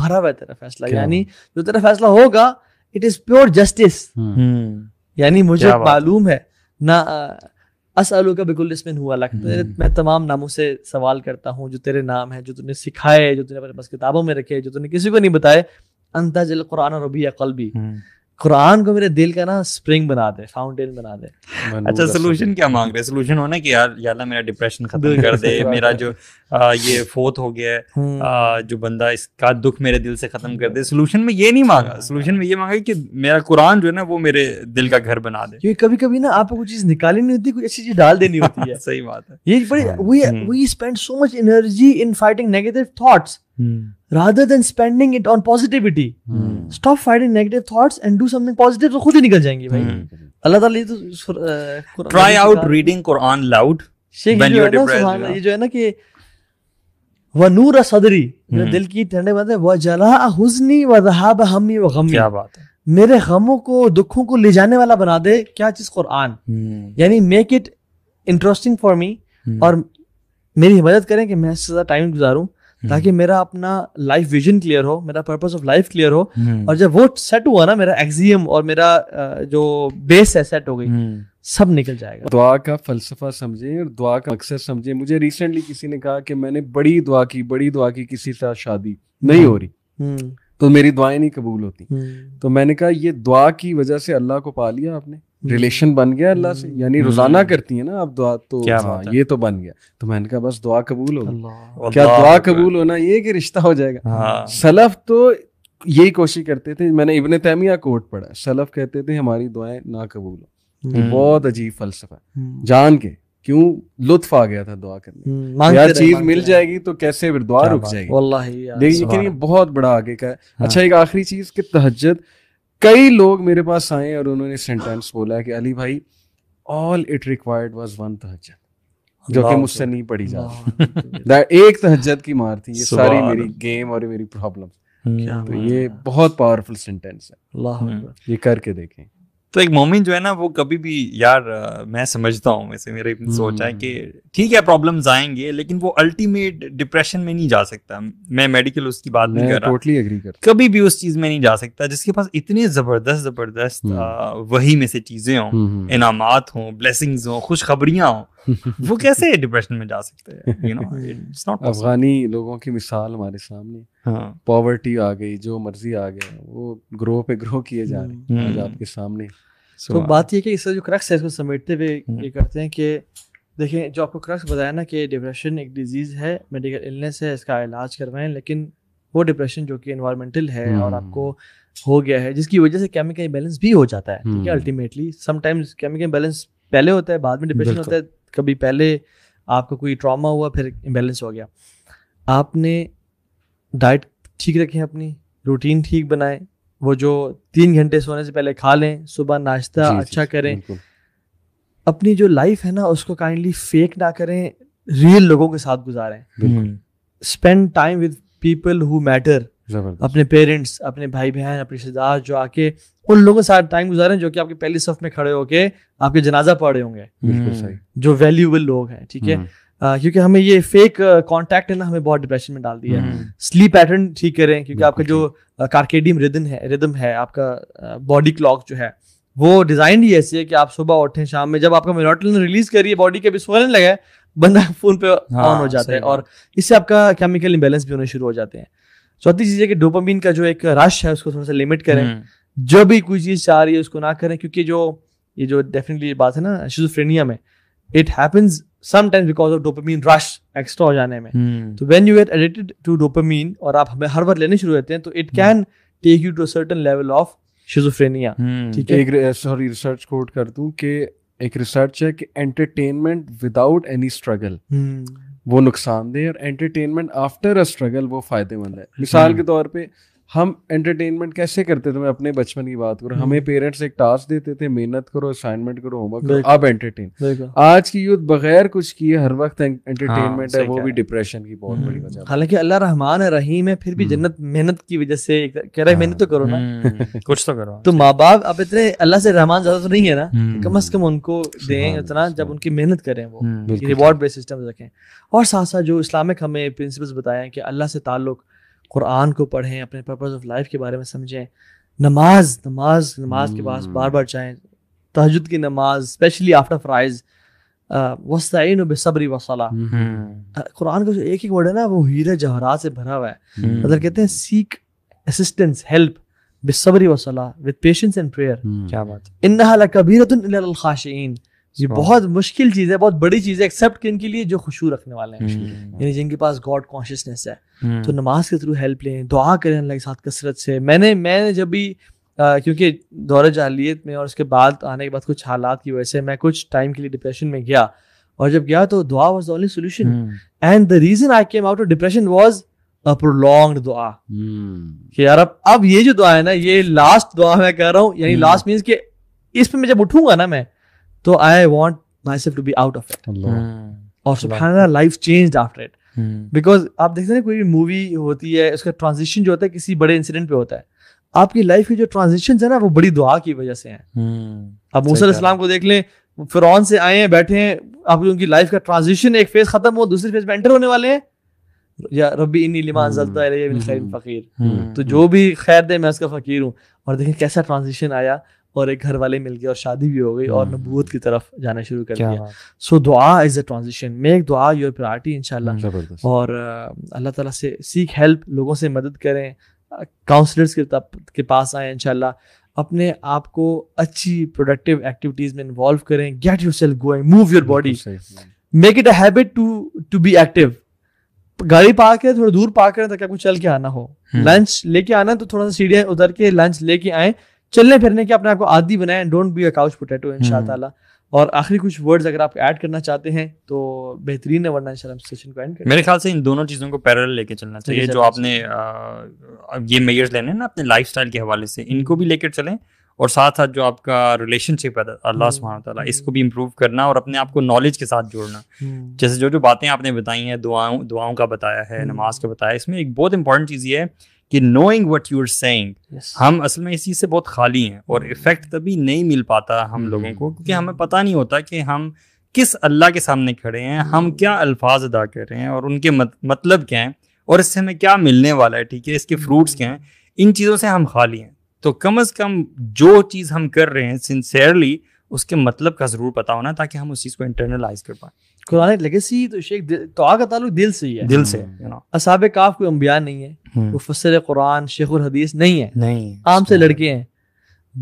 भरा हुआ तेरा फैसला जो तेरा फैसला होगा इट इज प्योर जस्टिस यानी मुझे मालूम है ना असअलू का बिल्कुल इसमें हुआ लग hmm. मैं तमाम नामों से सवाल करता हूँ जो तेरे नाम है जो तुमने सिखाए जो तुमने अपने पास किताबों में रखे जो तुमने किसी को नहीं बताए अंताजल कुरान रबी या hmm. भी कुरान को मेरे दिल का ना स्प्रिंग बना दे फाउंटेन बना दे अच्छा सोल्यूशन क्या मांग रहे सोल्यूशन होना कि यार याला मेरा डिप्रेशन खत्म कर दे मेरा जो आ, ये फोर्थ हो गया है हम्म। जो बंदा इसका दुख मेरे दिल से खत्म कर दे सोल्यूशन में ये नहीं मांगा सोल्यूशन में ये मांगा कि मेरा कुरान जो है ना वो मेरे दिल का घर बना दे क्योंकि कभी कभी ना आपको कुछ चीज निकाली नहीं होती कोई अच्छी चीज डाल देनी होती है सही बात है ये we we spend so much energy in fighting negative thoughts rather than spending it on positivity stop fighting negative thoughts and do something positive तो खुद ही निकल जाएंगे भाई hmm. अल्लाह ताला तो try out reading Quran loud when you are depressed ये जो है ना कि व नूर सदरी मेरे hmm. दिल की ठंडे बातें व जला हुजनी व रहाब हमी व गमी क्या बात है मेरे गमों को दुखों को ले जाने वाला बना दे क्या चीज कुरान hmm. यानी make it interesting for me और मेरी मदद करें कि मैं इससे ज्यादा टाइम गुजारूं ताकि मेरा अपना लाइफ विजन क्लियर हो मेरा पर्पस ऑफ लाइफ क्लियर हो हम्म। और जब वो सेट हुआ ना मेरा एक्सियम और मेरा जो बेस है सेट हो गई हम्म। सब निकल जाएगा दुआ का फलसफा समझे और दुआ का अक्सर समझे मुझे रिसेंटली किसी ने कहा कि मैंने बड़ी दुआ की बड़ी दुआ की किसी से शादी नहीं हम्म। हो रही तो मेरी दुआएं नहीं कबूल होती तो मैंने कहा ये दुआ की वजह से अल्लाह को पा लिया आपने रिलेशन बन गया अल्लाह से यानी हम्म। रोजाना करती है ना आप दुआ तो क्या हाँ, ये तो बन गया तो मैंने कहा बस दुआ कबूल हो क्या दुआ कबूल होना ये कि रिश्ता हो जाएगा हाँ। सलफ तो यही कोशिश करते थे मैंने इबन तैमिया कोट पढ़ा सलफ कहते थे हमारी दुआएं ना कबूल हो तो हम्म। बहुत अजीब फलसफा हम्म। जान के क्यों लुत्फ आ गया था दुआ करने यार चीज मिल जाएगी तो कैसे फिर दुआ रुक जाएगी लेकिन ये बहुत बड़ा आगे का है हाँ। अच्छा एक आखिरी चीज कि तहजद कई लोग मेरे पास आए और उन्होंने सेंटेंस बोला कि अली भाई all it required was one तहज जो कि मुझसे नहीं पढ़ी जा एक तहज्जद की मार थी ये सारी मेरी गेम और मेरी प्रॉब्लम तो ये बहुत पावरफुल सेंटेंस है हम्म। ये करके देखें तो एक मोमिन जो है ना वो कभी भी यार मैं समझता हूँ वैसे मेरा hmm. सोच है कि हम्म। ठीक है प्रॉब्लम्स आएंगे लेकिन वो अल्टीमेट डिप्रेशन में नहीं जा सकता मैं मेडिकल उसकी बात नहीं कर रहा टोटली एग्री कर कभी भी उस चीज में नहीं जा सकता जिसके पास इतने जबरदस्त जबरदस्त हम्म। वही में से चीजें हों इनाम हम्म, इनामत हों ब्लेसिंग्स हों खुशखबरियां हों वो कैसे डिप्रेशन में जा सकते हैं you know it's not Afghani लोगों की मिसाल हमारे सामने हाँ पॉवर्टी आ गई जो मर्जी आ गया वो ग्रो पे ग्रो किए जा रहे हैं हम्म। आपके सामने तो हाँ। बात ये कि इससे जो क्रक्स है इसको समेटते हुए हम्म। ये करते हैं कि देखें जो आपको क्रक्स बताया ना कि डिप्रेशन एक डिजीज़ है मेडिकल इलनेस है इसका इलाज करवाएं लेकिन वो डिप्रेशन जो कि इन्वायरमेंटल है हम्म। और आपको हो गया है जिसकी वजह से केमिकल बैलेंस भी हो जाता है ठीक है अल्टीमेटली समटाइम्स केमिकल बैलेंस पहले होता है बाद में डिप्रेशन होता है कभी पहले आपका कोई ट्रॉमा हुआ फिर इम्बेलेंस हो गया आपने डाइट ठीक रखी अपनी रूटीन ठीक बनाए वो जो तीन घंटे सोने से पहले खा लें सुबह नाश्ता अच्छा करें अपनी जो लाइफ है ना उसको काइंडली फेक ना करें रियल लोगों के साथ गुजारें spend time with people who matter अपने पेरेंट्स अपने भाई बहन अपने रिश्तेदार जो आके उन लोगों के साथ टाइम गुजारे जो कि आपके पहले सफ में खड़े होके आपके जनाजा पड़े होंगे हम्म। जो वैल्यूएबल लोग हैं ठीक है हम्म। क्योंकि हमें ये फेक कॉन्टैक्ट है ना हमें बहुत डिप्रेशन में डाल दिया है स्लीप हम्म। पैटर्न ठीक करें क्योंकि आपका जो कार्केडियम रिदम है रिदम है आपका बॉडी क्लॉक जो है वो डिजाइन ही ऐसी है कि आप सुबह उठें शाम में जब आपका मेरा रिलीज करिए बॉडी के भी सोने लगे बंदा फोन पे ऑन हाँ, हो जाता है और इससे आपका केमिकल इम्बेलेंस भी होने शुरू हो जाते हैं चौथी चीज है कि डोपामिन का जो एक रश है उसको थोड़ा सा लिमिट करें हम्म। जब भी कोई चीज चाह रही है उसको ना करें क्योंकि जो ये जो डेफिनेटली बात है ना शिजोफ्रेनिया में it happens sometimes because of dopamine rush extra हो जाने में हम्म। तो when you get addicted to dopamine और आप हमें हर बार लेने शुरू होते हैं तो it can take you to certain level of schizophrenia ठीक है एक सॉरी रिसर्च कोट कर दूं कि एक रिसर्च है कि एंटरटेनमेंट विदाउट एनी स्ट्रगल वो नुकसानदेह और एंटरटेनमेंट आफ्टर अ स्ट्रगल वो फ़ायदेमंद है मिसाल के हम्म। तौर पर हम एंटरटेनमेंट कैसे करते थे मैं अपने बचपन की बात करूँ हमें पेरेंट्स हम्म। एक टास्क देते थे मेहनत करो असाइनमेंट करो होमवर्क करो आप एंटरटेन आज की यूथ बगैर कुछ किए हर वक्त एंटरटेनमेंट हाँ, है वो है। भी डिप्रेशन की बहुत बड़ी वजह हम्म। हालांकि अल्लाह रहमान है रहीम है फिर भी हम्म। जन्नत मेहनत की वजह से कह रहे मेहनत तो करो ना कुछ तो करो तो माँ बाप अब इतने अल्लाह से रहमान ज्यादा तो नहीं है ना कम अज कम उनको दें इतना जब उनकी मेहनत करें वो रिवॉर्ड बेस्ड सिस्टम रखें और साथ साथ जो इस्लामिक हमें प्रिंसिपल्स बताए कि अल्लाह से ताल्लुक कुरान को पढ़ें अपने पर्पज़ ऑफ लाइफ के बारे में समझें नमाज नमाज नमाज के पास hmm. बार बार जाएँ तहजद की नमाज स्पेशली आफ्टर फ्राइज़ वस्तिन बेसब्री वसला कुरान का जो एक एक वर्ड है ना वो हीरे जवहरा से भरा हुआ है hmm. मतलब कहते हैं सीख असिस्टेंस हेल्प बेसब्री वसला विद पेशेंस एंड प्रेयर क्या बात इन्ना कबीरतुन खाशीन ये बहुत मुश्किल चीज़ है बहुत बड़ी चीज़ है एक्सेप्ट किन के लिए जो खुशू रखने वाले हैं hmm. यानी जिनके पास गॉड कॉन्शियसनेस है hmm. तो नमाज के थ्रू हेल्प लें दुआ करें अल्लाह के साथ कसरत से मैंने मैंने जब भी क्योंकि दौर जालियत में और उसके बाद आने के बाद कुछ हालात की वजह से मैं कुछ टाइम के लिए डिप्रेशन में गया और जब गया तो दुआ was only solution and the reason I came out of depression was prolong दुआ कि यार अब अब ये जो दुआ है ना ये लास्ट दुआ मैं कह रहा हूँ यानी लास्ट मीन्स के इस पे मैं जब उठूंगा ना मैं तो I want myself to be out of it और सुबहाना life change after it because आप देखते ना कोई भी मूवी होती है उसका ट्रांजिशन जो होता है किसी बड़े इंसिडेंट पे होता है आपकी लाइफ की जो ट्रांजिशन है ना वो बड़ी दुआ की वजह से है hmm. आप मूसल इस्लाम को देख लें फिर से आए हैं बैठे हैं आप उनकी लाइफ का ट्रांजिशन एक फेज खत्म हो दूसरे फेज में एंटर होने वाले हैं या रबी इन्नी लिमान जलता है फकीर तो जो भी खैर दे मैं उसका फकीर हूँ और देखिए कैसा ट्रांजिशन आया और एक घर वाले मिल गए और शादी भी हो गई और हम्म। नबूत की तरफ जाना शुरू कर दिया सो दुआ is hmm. A transition make दुआ योर प्रायोरिटी इंशाल्लाह और अल्लाह ताला से सीख हेल्प लोगों से मदद करें काउंसलर्स के, के पास आए इनशाला अपने आप को अच्छी प्रोडक्टिव एक्टिविटीज में इन्वॉल्व करें get yourself going move your body make it a habit to to be active गाड़ी पार्क कर थोड़ा दूर पार्क करें ताकि आपको चल के आना हो लंच हम्म। लेके आना तो थोड़ा सा सीढ़ियाँ उतर के लंच लेके आए चलने फिरने के अपने आपको आदि बनाए don't be a couch potato इन ताला और आखिरी कुछ वर्ड्स अगर आप ऐड करना चाहते हैं तो बेहतरीन है वरना शर्म सेशन को एंड करें मेरे ख्याल से इन दोनों चीज़ों को पैरेलल लेके चलना चाहिए जो आपने आ, ये मेजर्स लेने ना अपने लाइफस्टाइल के हवाले से इनको भी लेकर चलें और साथ साथ जो आपका रिलेशनशिप है अल्लाह हम्म, सुबहान तला हम्म। इसको भी इम्प्रूव करना और अपने आप को नॉलेज के साथ जोड़ना हम्म। जैसे जो जो बातें आपने बताई हैं दुआओं दुआओं का बताया है नमाज का बताया है इसमें एक बहुत इंपॉर्टेंट चीज़ ये है कि knowing what you are saying हम असल में इस चीज़ से बहुत खाली हैं और इफेक्ट hmm. तभी नहीं मिल पाता हम hmm. लोगों को क्योंकि हमें पता नहीं होता कि हम किस अल्लाह के सामने खड़े हैं हम hmm. क्या अल्फाज अदा कर रहे हैं और उनके मत, मतलब क्या हैं और इससे हमें क्या मिलने वाला है ठीक है इसके फ्रूट्स क्या हैं इन चीज़ों से हम खाली हैं तो कम अज़ कम जो चीज़ हम कर रहे हैं सिंसेयरली उसके मतलब का ज़रूर पता होना ताकि हम उस चीज़ को इंटरनलाइज कर पाएँ कुरान लेगेसी तो शेख तो का ताल्लुक दिल से ही है दिल से असाब काफ कोई अम्बिया नहीं है हम्म। वो फसल कुरान शेख और हदीस नहीं है नहीं आम से लड़के हैं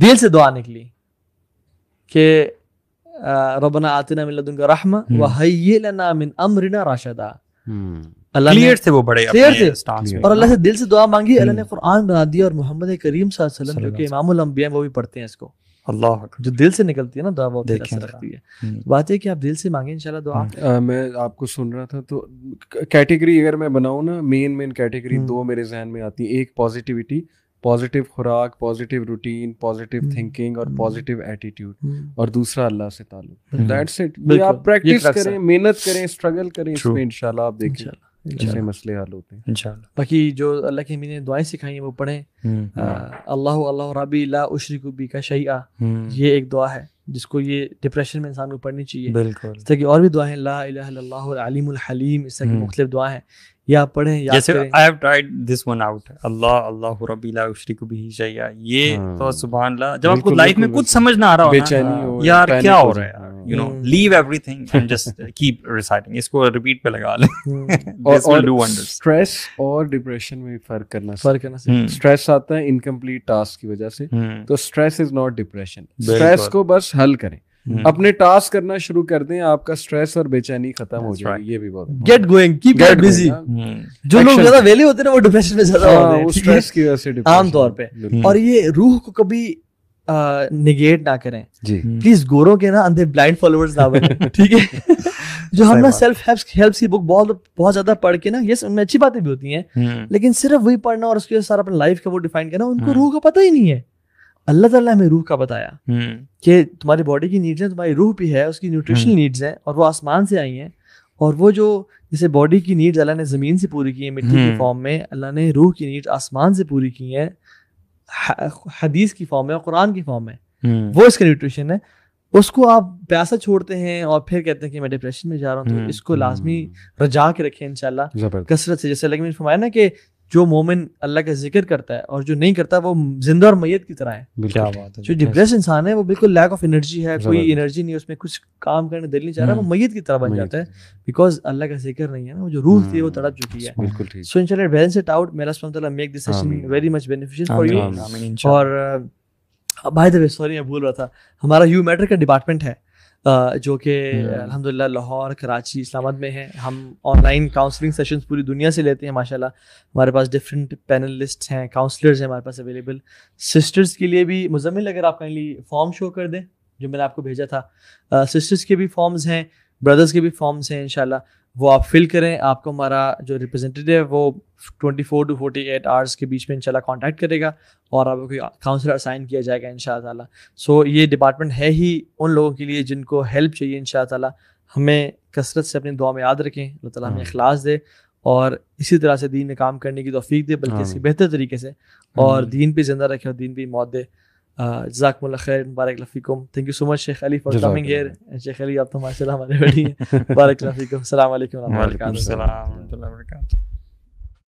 दिल से दुआ निकली के रबना आतना मिन लदुनका रहमा हम्म। व हय्य लना मिन अमरिना राशदा हम्म। अल्लाह क्लियर थे वो बड़े अपने थे और अल्लाह से दिल से दुआ मांगी अल्लाह ने कुरान बना दिया और मोहम्मद करीम सल्लल्लाहु अलैहि वसल्लम जो कि इमामुल अंबिया वो भी पढ़ते हैं इसको अल्लाह जो दिल से निकलती है ना दुआ बहुत देखें लगती है हम्म। बात है कि आप दिल से मांगे इंशाल्लाह दुआ आ, हम्म। मैं आपको सुन रहा था तो कैटेगरी अगर मैं बनाऊँ ना मेन मेन कैटेगरी हम्म। दो मेरे जहन में आती है एक पॉजिटिविटी पॉजिटिव खुराक पॉजिटिव रूटीन पॉजिटिव थिंकिंग और पॉजिटिव एटीट्यूड और दूसरा अल्लाह से ताल्लुक दैट्स इट आप प्रैक्टिस करें मेहनत करें स्ट्रगल करें इसमें इंशाल्लाह आप देखें जैसे मसले हल होते हैं बाकी जो अल्लाह के अमीन ने दुआएं सिखाई हैं वो पढ़ें अल्लाह अल्लाह रबी ला उशरिक बी का शैया हम्म। ये एक दुआ है जिसको ये डिप्रेशन में इंसान को पढ़नी चाहिए बिल्कुल जैसे तरह की और भी दुआएं ला इलाहा इल्लल्लाह अलीमुल हलीम इस तरह की हम्म। मुख्तलिफ दुआ हैं या पढ़ें या जैसे I have tried this one out Allah Allah रब्बी ला उशरिकु बिही शैया ये तो हाँ। सुभान अल्लाह जब आपको लाइफ में कुछ समझ ना आ रहा हो ना यार क्या हो रहा है you know leave everything and just keep reciting इसको रिपीट पे लगा ले this will do wonders stress और डिप्रेशन में फर्क करना फर्क करना hmm. स्ट्रेस आता है इनकम्प्लीट टास्क की वजह से hmm. तो stress is not depression stress को बस हल करें hmm. अपने टास्क करना शुरू कर दें आपका स्ट्रेस और बेचैनी खत्म हो जाएगी right. ये भी बहुत get going keep get busy जो लोग ज्यादा वेले होते हैं ना वो डिप्रेशन में ज्यादा हाँ, होते हैं स्ट्रेस की वजह से आमतौर पे और ये रूह को कभी निगेट ना करें प्लीज हम्म। गोरों के ना अंधे ब्लाइंड फॉलोअर्स ना बने ठीक है जो हम ना सेल्फ हेल्प हेल्प की बुक बहुत बहुत ज्यादा पढ़ के ना ये उनमें अच्छी बातें भी होती हैं हम्म। लेकिन सिर्फ वही पढ़ना और उसके सारा अपने लाइफ का वो डिफाइन करना उनको हम्म। रूह का पता ही नहीं है अल्लाह ताला हमें रूह का बताया कि तुम्हारी बॉडी की नीड्स हैं तुम्हारी रूह भी है उसकी न्यूट्रिशनल नीड्स हैं और वो आसमान से आई हैं और वो जो जैसे बॉडी की नीड्स अल्लाह ने ज़मीन से पूरी की है मिट्टी के फॉर्म में अल्लाह ने रूह की नीड्स आसमान से पूरी की हैं हदीस की फॉर्म है और कुरान की फॉर्म है हम्म। वो इसका न्यूट्रिशन है उसको आप प्यासा छोड़ते हैं और फिर कहते हैं कि मैं डिप्रेशन में जा रहा हूँ तो हम्म। इसको लाजमी हम्म। रजा के रखें इनशाला कसरत से जैसे लेकिन फरमाया ना कि जो मोमिन अल्लाह का जिक्र करता है और जो नहीं करता वो जिंदा और मैयत की तरह है क्या बात है जो डिप्रेस इंसान है वो बिल्कुल लैक ऑफ एनर्जी है कोई एनर्जी नहीं है उसमें कुछ काम करने दिल नहीं चाह रहा वो हम्म। मैयत की तरह बन जाता है बिकॉज अल्लाह का जिक्र नहीं है ना जो रूह थी वो हम्म। तड़प चुकी है बिल्कुल सो इंशाल्लाह बैलेंस इट आउट मेरा make this session very much beneficial for you और बाय द वे सॉरी मैं भूल रहा था हमारा मैटर का डिपार्टमेंट है जो कि हम्म। अलहमदिल्ला लाहौर कराची इस्लामाबाद में है हम ऑनलाइन काउंसलिंग सेशंस पूरी दुनिया से लेते हैं माशाल्लाह हमारे पास डिफरेंट पैनलिस्ट हैं काउंसलर्स हैं हमारे पास अवेलेबल सिस्टर्स के लिए भी मुजमिल अगर आप काइंडली फॉर्म शो कर दें जो मैंने आपको भेजा था सिस्टर्स के भी फॉर्म्स हैं ब्रदर्स के भी फॉर्म्स हैं इनशाला वो आप फिल करें आपको हमारा जो रिप्रेजेंटेटिव है वो 24 टू 48 आवर्स के बीच में इंशाल्लाह कांटेक्ट करेगा और आपको कोई काउंसलर असाइन किया जाएगा इन ताला सो ये डिपार्टमेंट है ही उन लोगों के लिए जिनको हेल्प चाहिए इन ताला हमें कसरत से अपनी दुआ में याद रखें अल्लाह ताला हमें अखलास हाँ। दे और इसी तरह से दीन में काम करने की तोफीक दे बल्कि हाँ। इसकी बेहतर तरीके से और हाँ। दीन पर जिंदा रखें और दीन भी मौत दे जजाकमल खैर मुबारक लफ़ीकुम थैंक यू सो मच शेख Ali for coming here and शेख अली आप तो माशाल्लाह हमारे बड़ी हैं लफ़ीकुम सलाम अलैकुम व रहमतुल्लाहि व बरकातहू